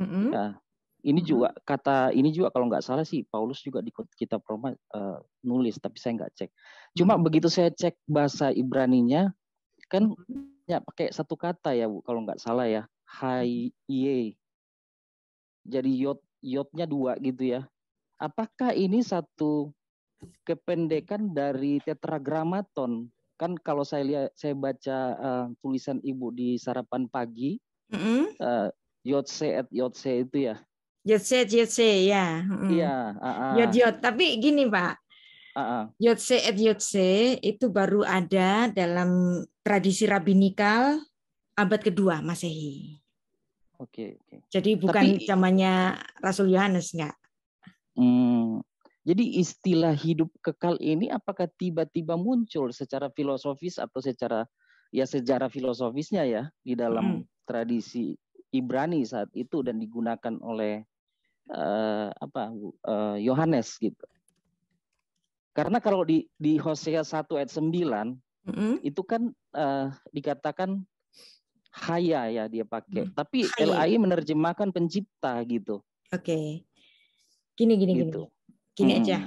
Speaker 7: Mm-hmm. Nah, ini mm-hmm. juga kata ini juga kalau nggak salah sih Paulus juga di kitab Roma uh, nulis tapi saya nggak cek. Cuma mm-hmm. begitu saya cek bahasa Ibrani-nya, kan mm-hmm. ya pakai satu kata ya Bu kalau nggak salah ya. ye. Jadi yot yotnya dua gitu ya. Apakah ini satu kependekan dari tetragramaton kan kalau saya lihat saya baca uh, tulisan ibu di sarapan pagi mm -hmm. uh, yotse at yotse itu ya
Speaker 2: yotse yotse ya mm. iya uh, yot yot tapi gini pak uh, uh. yotse at yotse itu baru ada dalam tradisi rabbinikal abad kedua masehi oke okay, jadi bukan tapi, zamannya rasul yohanes nggak
Speaker 7: hmm, jadi istilah hidup kekal ini apakah tiba-tiba muncul secara filosofis atau secara ya sejarah filosofisnya ya di dalam hmm. tradisi Ibrani saat itu dan digunakan oleh uh, apa uh, Yohanes gitu. Karena kalau di di Hosea 1 ayat 9 -hmm. itu kan uh, dikatakan haya ya dia pakai. Hmm. Tapi Hai. LAI menerjemahkan pencipta gitu.
Speaker 2: Oke. Okay. Gini gini gitu. gini. Gini hmm. aja.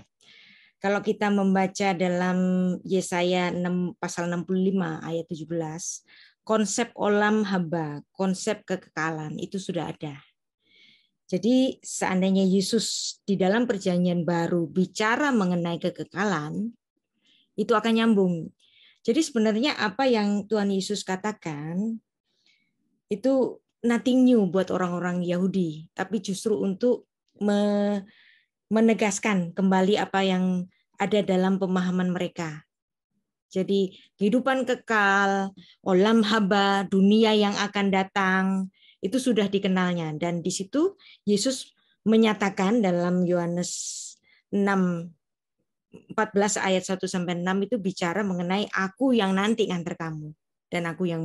Speaker 2: Kalau kita membaca dalam Yesaya 6 pasal 65 ayat 17, konsep olam haba, konsep kekekalan itu sudah ada. Jadi seandainya Yesus di dalam perjanjian baru bicara mengenai kekekalan, itu akan nyambung. Jadi sebenarnya apa yang Tuhan Yesus katakan itu nothing new buat orang-orang Yahudi, tapi justru untuk me menegaskan kembali apa yang ada dalam pemahaman mereka. Jadi kehidupan kekal, olam haba, dunia yang akan datang, itu sudah dikenalnya. Dan di situ Yesus menyatakan dalam Yohanes 6 14 ayat 1 6 itu bicara mengenai aku yang nanti ngantar kamu dan aku yang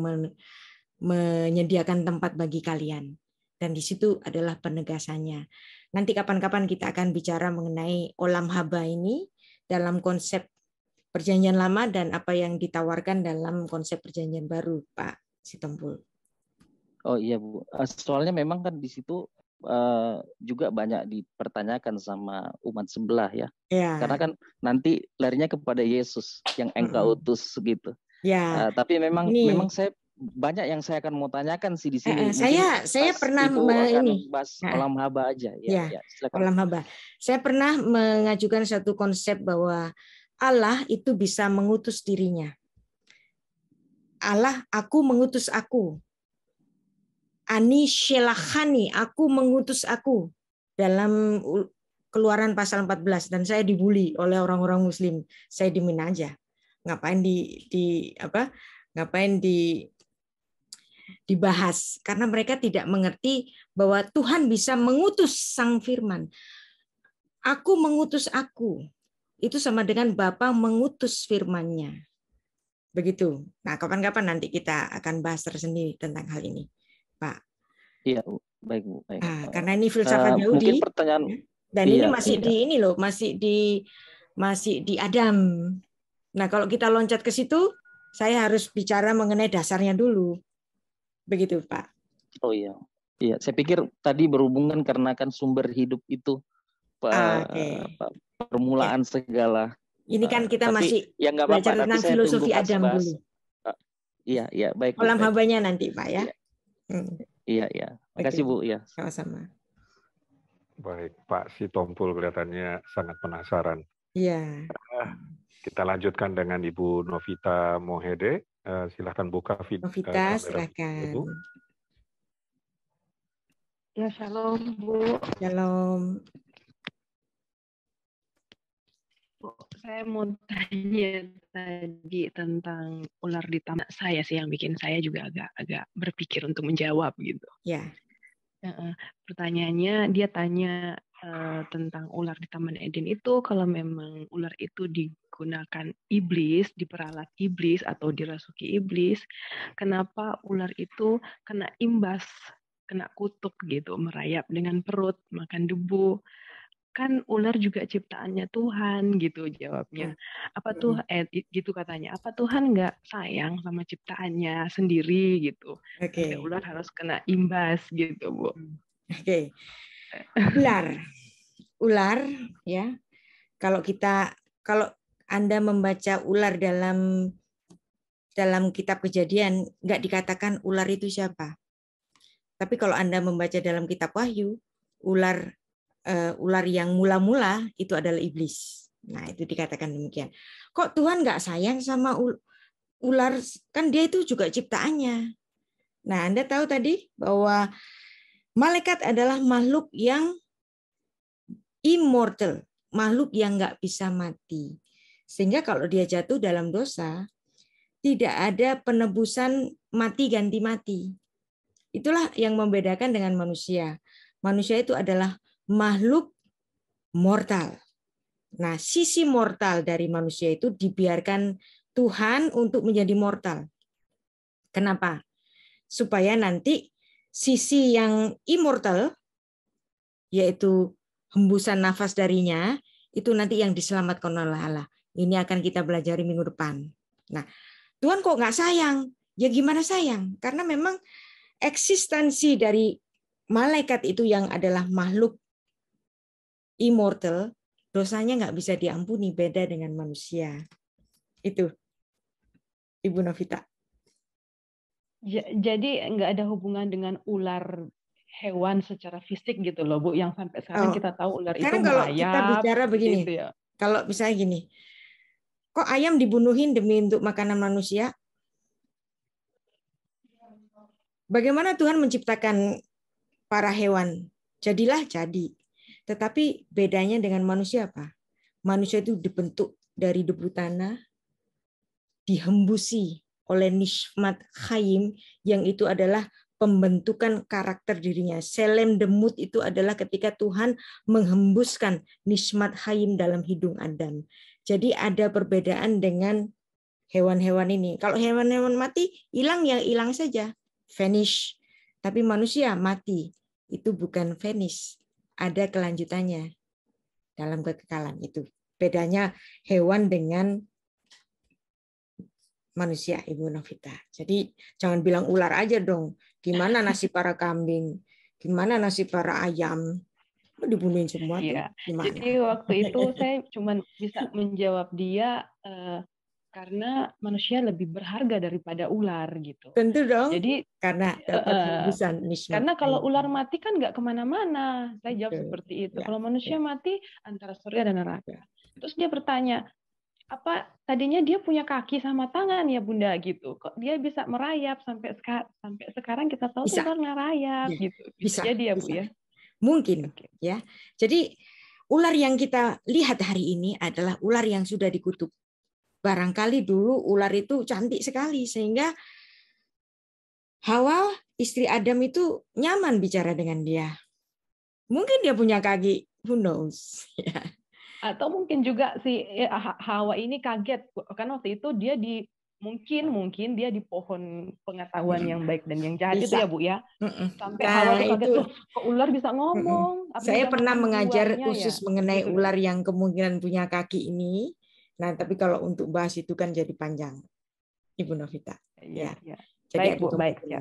Speaker 2: menyediakan tempat bagi kalian. Dan di situ adalah penegasannya. Nanti kapan-kapan kita akan bicara mengenai olam haba ini dalam konsep perjanjian lama dan apa yang ditawarkan dalam konsep perjanjian baru, Pak Sitompul.
Speaker 7: Oh iya Bu, eh, soalnya memang kan di situ uh, juga banyak dipertanyakan sama umat sebelah ya. ya. Karena kan nanti larinya kepada Yesus yang engkau utus gitu. Ya. Uh, tapi memang Ini. memang saya banyak yang saya akan mau tanyakan sih di sini. Eh, eh Mungkin saya saya pernah ini bahas uh, haba
Speaker 2: aja ya. ya, ya kolam haba. Saya pernah mengajukan satu konsep bahwa Allah itu bisa mengutus dirinya. Allah, aku mengutus aku. Ani shelahani, aku mengutus aku dalam keluaran pasal 14 dan saya dibully oleh orang-orang muslim. Saya diminta aja. Ngapain di di apa? Ngapain di dibahas karena mereka tidak mengerti bahwa Tuhan bisa mengutus sang firman. Aku mengutus aku. Itu sama dengan Bapa mengutus firman-Nya. Begitu. Nah, kapan-kapan nanti kita akan bahas tersendiri tentang hal ini, Pak. Iya, baik Bu. Baik. Nah, karena ini filsafat uh, Yahudi. pertanyaan ya. dan iya, ini masih iya. di ini loh, masih di masih di Adam. Nah, kalau kita loncat ke situ, saya harus bicara mengenai dasarnya dulu begitu Pak.
Speaker 7: Oh iya, iya. Saya pikir tadi berhubungan karena kan sumber hidup itu ah, okay. permulaan ya. segala. Ini kan ah, kita tapi, masih ya belajar apa, tentang filosofi Adam bahas. dulu. Ah, iya, iya, baik. Kolam baik.
Speaker 2: habanya nanti, Pak ya. Iya, hmm.
Speaker 1: iya. iya. Makasih, Bu, ya. Sama-sama. Baik, Pak Si Tompul kelihatannya sangat penasaran. Iya. Kita lanjutkan dengan Ibu Novita Mohede. Eh, silahkan buka eh, video Novita,
Speaker 5: uh, Ya, shalom, Bu.
Speaker 2: Shalom.
Speaker 5: Bu, saya mau tanya tadi tentang ular di tanah saya sih yang bikin saya juga agak-agak berpikir untuk menjawab gitu. Ya. Uh, pertanyaannya dia tanya Eh, tentang ular di Taman Eden itu kalau memang ular itu digunakan iblis, diperalat iblis atau dirasuki iblis, kenapa ular itu kena imbas, kena kutuk gitu, merayap dengan perut, makan debu. Kan ular juga ciptaannya Tuhan gitu jawabnya. Iya. Apa tuh eh, gitu katanya. Apa Tuhan nggak sayang sama ciptaannya sendiri gitu. Oke. Okay. Ular harus kena imbas gitu, Bu. Hmm. Oke. Okay
Speaker 2: ular ular ya kalau kita kalau anda membaca ular dalam dalam kitab kejadian nggak dikatakan ular itu siapa tapi kalau anda membaca dalam kitab wahyu ular uh, ular yang mula-mula itu adalah iblis nah itu dikatakan demikian kok Tuhan nggak sayang sama ular kan dia itu juga ciptaannya nah anda tahu tadi bahwa Malaikat adalah makhluk yang immortal, makhluk yang nggak bisa mati. Sehingga kalau dia jatuh dalam dosa, tidak ada penebusan mati ganti mati. Itulah yang membedakan dengan manusia. Manusia itu adalah makhluk mortal. Nah, sisi mortal dari manusia itu dibiarkan Tuhan untuk menjadi mortal. Kenapa? Supaya nanti sisi yang immortal, yaitu hembusan nafas darinya, itu nanti yang diselamatkan oleh Allah. Ini akan kita pelajari minggu depan. Nah, Tuhan kok nggak sayang? Ya gimana sayang? Karena memang eksistensi dari malaikat itu yang adalah makhluk immortal, dosanya nggak bisa diampuni, beda dengan manusia. Itu, Ibu Novita
Speaker 5: jadi nggak ada hubungan dengan ular hewan secara fisik gitu loh Bu
Speaker 2: yang sampai sekarang oh. kita tahu ular karena itu kalau kita bicara begini gitu ya. kalau misalnya gini kok ayam dibunuhin demi untuk makanan manusia bagaimana Tuhan menciptakan para hewan jadilah jadi tetapi bedanya dengan manusia apa manusia itu dibentuk dari debu tanah dihembusi oleh Nishmat Khayim yang itu adalah pembentukan karakter dirinya. Selem demut itu adalah ketika Tuhan menghembuskan nishmat hayim dalam hidung Adam. Jadi ada perbedaan dengan hewan-hewan ini. Kalau hewan-hewan mati, hilang ya hilang saja, vanish. Tapi manusia mati, itu bukan vanish. Ada kelanjutannya dalam kekekalan itu. Bedanya hewan dengan manusia, Ibu Novita. Jadi jangan bilang ular aja dong. Gimana *laughs* nasib para kambing? Gimana nasib para ayam? Kok dibunuhin semua? Iya. Gimana? Jadi
Speaker 5: waktu itu *laughs* saya cuma bisa menjawab dia eh, karena manusia lebih berharga daripada ular gitu.
Speaker 2: Tentu dong. Jadi karena eh, dapat uh, Karena kalau
Speaker 5: ular mati kan nggak kemana-mana. Saya jawab Betul. seperti itu. Ya. Kalau manusia ya. mati antara surga dan neraka. Iya. Terus dia bertanya, apa tadinya dia punya kaki sama tangan ya bunda gitu kok dia bisa merayap sampai
Speaker 2: seka, sampai sekarang kita tahu bisa. tuh merayap ya. Gitu. gitu bisa jadi ya bu ya mungkin okay. ya jadi ular yang kita lihat hari ini adalah ular yang sudah dikutuk barangkali dulu ular itu cantik sekali sehingga Hawa istri Adam itu nyaman bicara dengan dia mungkin dia punya kaki who knows *laughs* ya
Speaker 5: atau mungkin juga si ya, Hawa ini kaget kan waktu itu dia di mungkin mungkin dia di pohon pengetahuan yang
Speaker 2: baik dan yang jahat bisa. itu ya bu ya
Speaker 5: sampai nah, Hawa kaget itu. kaget ular bisa ngomong saya pernah mengajar ya? khusus
Speaker 2: mengenai gitu. ular yang kemungkinan punya kaki ini nah tapi kalau untuk bahas itu kan jadi panjang ibu Novita iya, ya, ya. ya. Jadi baik bu baik ya.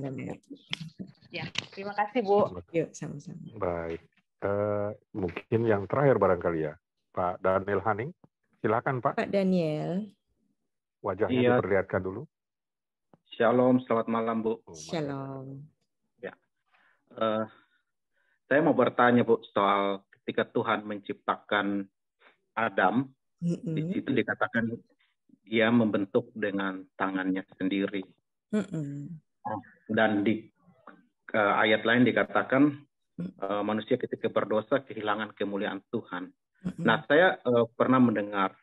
Speaker 6: ya terima kasih
Speaker 2: bu yuk sama-sama
Speaker 1: baik uh, mungkin yang terakhir barangkali ya Pak Daniel Haning. Silakan Pak.
Speaker 2: Pak Daniel.
Speaker 1: Wajahnya iya. diperlihatkan dulu. Shalom, selamat malam Bu.
Speaker 6: Oh,
Speaker 2: Shalom.
Speaker 8: Ya, uh, saya mau bertanya Bu soal ketika Tuhan menciptakan Adam,
Speaker 6: mm -mm. di situ
Speaker 8: dikatakan Dia membentuk dengan tangannya sendiri. mm -mm. Dan di uh, ayat lain dikatakan uh, manusia ketika berdosa kehilangan kemuliaan Tuhan. Nah, saya uh, pernah mendengar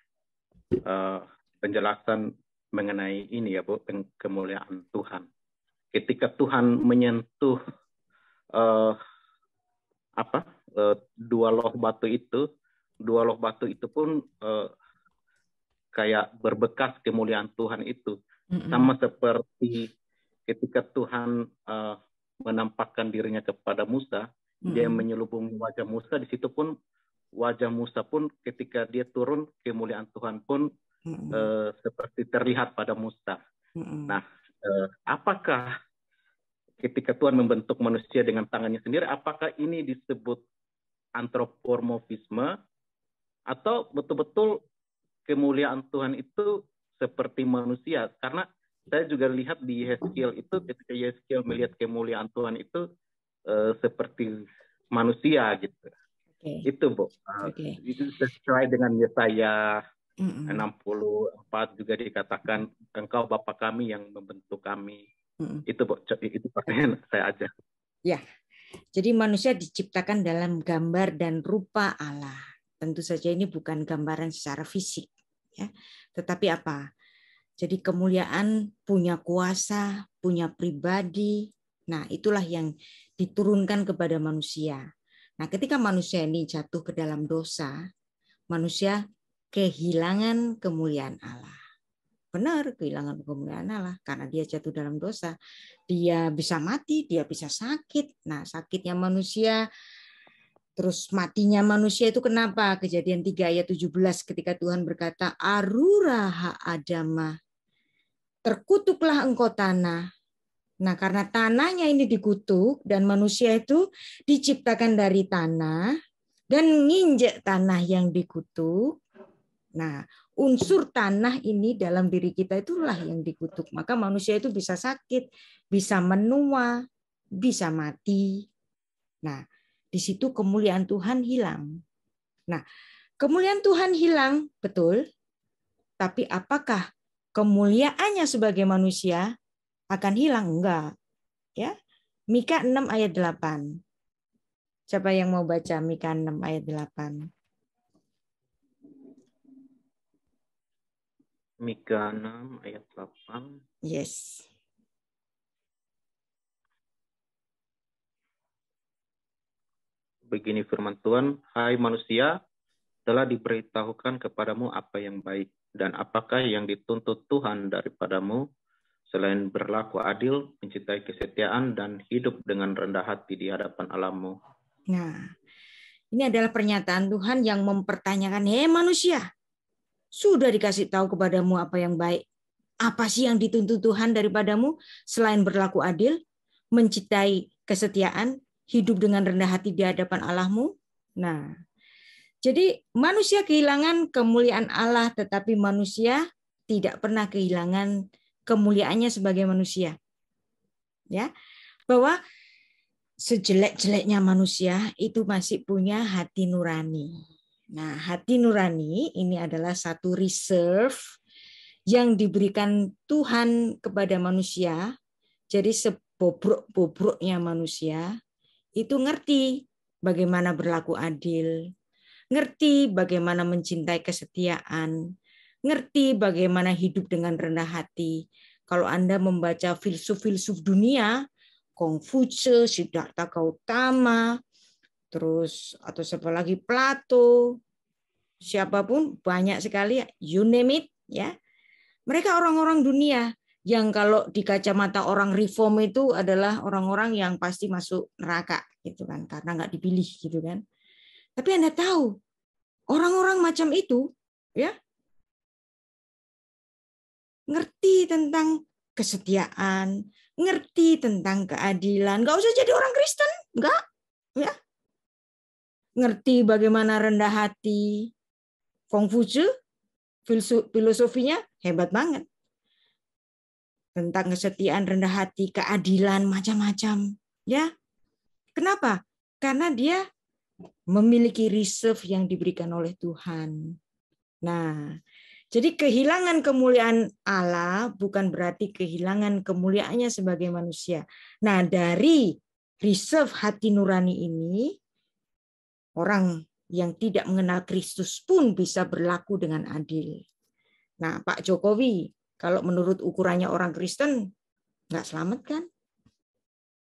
Speaker 8: uh, penjelasan mengenai ini ya Bu, kemuliaan Tuhan. Ketika Tuhan menyentuh uh, apa uh, dua loh batu itu, dua loh batu itu pun uh, kayak berbekas kemuliaan Tuhan itu, mm-hmm. sama seperti ketika Tuhan uh, menampakkan dirinya kepada Musa, mm-hmm. dia menyelubungi wajah Musa di situ pun wajah Musa pun ketika dia turun kemuliaan Tuhan pun mm-hmm. seperti terlihat pada Musa. Mm-hmm. Nah, eh, apakah ketika Tuhan membentuk manusia dengan tangannya sendiri, apakah ini disebut antropomorfisme atau betul-betul kemuliaan Tuhan itu seperti manusia? Karena saya juga lihat di Yeskiel itu ketika Yeskiel melihat kemuliaan Tuhan itu eh, seperti manusia gitu. Okay. Itu Bu. Ah, okay. Itu sesuai dengan Yesaya
Speaker 6: mm
Speaker 8: puluh 64 juga dikatakan engkau bapak kami yang membentuk kami. Mm hmm Itu Bu, itu pertanyaan *laughs* saya aja.
Speaker 2: Ya. Jadi manusia diciptakan dalam gambar dan rupa Allah. Tentu saja ini bukan gambaran secara fisik ya. Tetapi apa? Jadi kemuliaan punya kuasa, punya pribadi. Nah, itulah yang diturunkan kepada manusia. Nah, ketika manusia ini jatuh ke dalam dosa, manusia kehilangan kemuliaan Allah. Benar, kehilangan kemuliaan Allah karena dia jatuh dalam dosa. Dia bisa mati, dia bisa sakit. Nah, sakitnya manusia Terus matinya manusia itu kenapa? Kejadian 3 ayat 17 ketika Tuhan berkata, Aruraha adama, terkutuklah engkau tanah, Nah, karena tanahnya ini dikutuk dan manusia itu diciptakan dari tanah dan nginjek tanah yang dikutuk. Nah, unsur tanah ini dalam diri kita itulah yang dikutuk. Maka manusia itu bisa sakit, bisa menua, bisa mati. Nah, di situ kemuliaan Tuhan hilang. Nah, kemuliaan Tuhan hilang, betul. Tapi apakah kemuliaannya sebagai manusia akan hilang enggak. Ya. Mika 6 ayat 8. Siapa yang mau baca Mika 6 ayat 8?
Speaker 8: Mika 6 ayat 8.
Speaker 2: Yes.
Speaker 8: Begini firman Tuhan, hai manusia, telah diberitahukan kepadamu apa yang baik dan apakah yang dituntut Tuhan daripadamu Selain berlaku adil, mencintai kesetiaan, dan hidup dengan rendah hati di hadapan Allahmu.
Speaker 2: Nah, ini adalah pernyataan Tuhan yang mempertanyakan, hei manusia, sudah dikasih tahu kepadamu apa yang baik. Apa sih yang dituntut Tuhan daripadamu selain berlaku adil, mencintai kesetiaan, hidup dengan rendah hati di hadapan Allahmu? Nah, jadi manusia kehilangan kemuliaan Allah, tetapi manusia tidak pernah kehilangan kemuliaannya sebagai manusia. Ya. Bahwa sejelek-jeleknya manusia itu masih punya hati nurani. Nah, hati nurani ini adalah satu reserve yang diberikan Tuhan kepada manusia. Jadi sebobrok-bobroknya manusia itu ngerti bagaimana berlaku adil, ngerti bagaimana mencintai kesetiaan, ngerti bagaimana hidup dengan rendah hati. Kalau Anda membaca filsuf-filsuf dunia, Confucius, Siddhartha Gautama, terus atau siapa lagi Plato, siapapun banyak sekali you name it ya. Mereka orang-orang dunia yang kalau di kacamata orang reform itu adalah orang-orang yang pasti masuk neraka gitu kan karena nggak dipilih gitu kan. Tapi Anda tahu orang-orang macam itu ya ngerti tentang kesetiaan, ngerti tentang keadilan. Gak usah jadi orang Kristen, enggak. Ya. Ngerti bagaimana rendah hati. Konfusi, filosofinya hebat banget. Tentang kesetiaan, rendah hati, keadilan, macam-macam. Ya, Kenapa? Karena dia memiliki reserve yang diberikan oleh Tuhan. Nah, jadi kehilangan kemuliaan Allah bukan berarti kehilangan kemuliaannya sebagai manusia. Nah, dari reserve hati nurani ini orang yang tidak mengenal Kristus pun bisa berlaku dengan adil. Nah, Pak Jokowi, kalau menurut ukurannya orang Kristen, nggak selamat kan?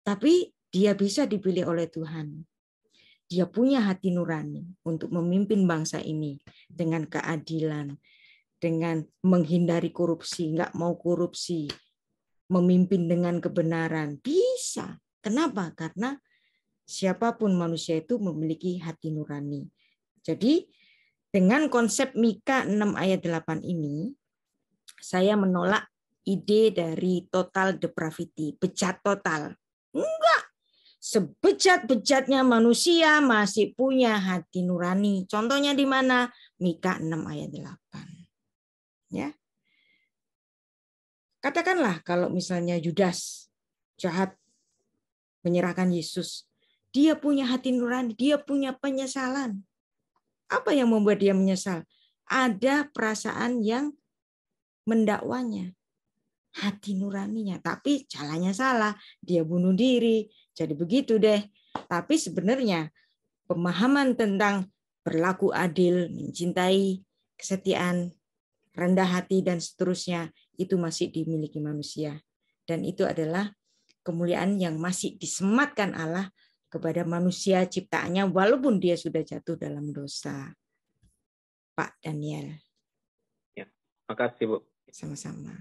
Speaker 2: Tapi dia bisa dipilih oleh Tuhan. Dia punya hati nurani untuk memimpin bangsa ini dengan keadilan, dengan menghindari korupsi, nggak mau korupsi, memimpin dengan kebenaran. Bisa. Kenapa? Karena siapapun manusia itu memiliki hati nurani. Jadi dengan konsep Mika 6 ayat 8 ini, saya menolak ide dari total depravity, bejat total. Enggak. Sebejat-bejatnya manusia masih punya hati nurani. Contohnya di mana? Mika 6 ayat 8 ya. Katakanlah kalau misalnya Yudas jahat menyerahkan Yesus, dia punya hati nurani, dia punya penyesalan. Apa yang membuat dia menyesal? Ada perasaan yang mendakwanya, hati nuraninya, tapi jalannya salah, dia bunuh diri. Jadi begitu deh. Tapi sebenarnya pemahaman tentang berlaku adil, mencintai kesetiaan, rendah hati dan seterusnya itu masih dimiliki manusia dan itu adalah kemuliaan yang masih disematkan Allah kepada manusia ciptaannya walaupun dia sudah jatuh dalam dosa. Pak Daniel.
Speaker 1: Ya, makasih Bu.
Speaker 2: Sama-sama.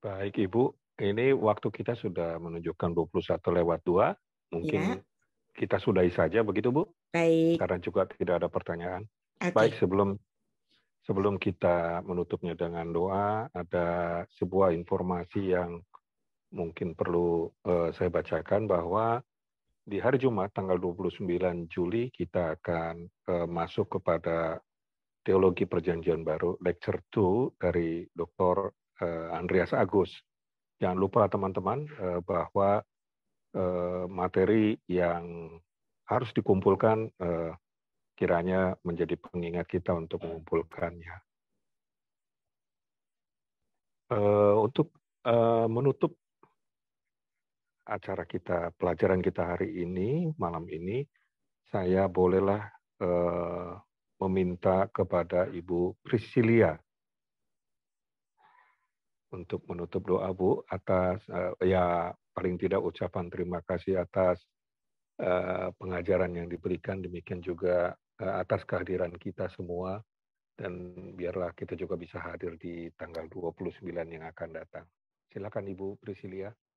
Speaker 1: Baik Ibu, ini waktu kita sudah menunjukkan 21 lewat 2. Mungkin ya. kita sudahi saja begitu Bu?
Speaker 2: Baik. Karena
Speaker 1: juga tidak ada pertanyaan. Okay. Baik, sebelum Sebelum kita menutupnya dengan doa, ada sebuah informasi yang mungkin perlu uh, saya bacakan bahwa di hari Jumat tanggal 29 Juli kita akan uh, masuk kepada Teologi Perjanjian Baru lecture 2 dari Dr. Eh, Andreas Agus. Jangan lupa teman-teman bahwa materi yang harus dikumpulkan kiranya menjadi pengingat kita untuk mengumpulkannya. Eh, untuk eh, menutup acara kita, pelajaran kita hari ini, malam ini, saya bolehlah eh, meminta kepada Ibu Priscilia untuk menutup doa Bu atas ya paling tidak ucapan terima kasih atas pengajaran yang diberikan demikian juga Eh, atas kehadiran kita semua dan biarlah kita juga bisa hadir di tanggal 29 yang akan datang. Silakan Ibu Priscilia.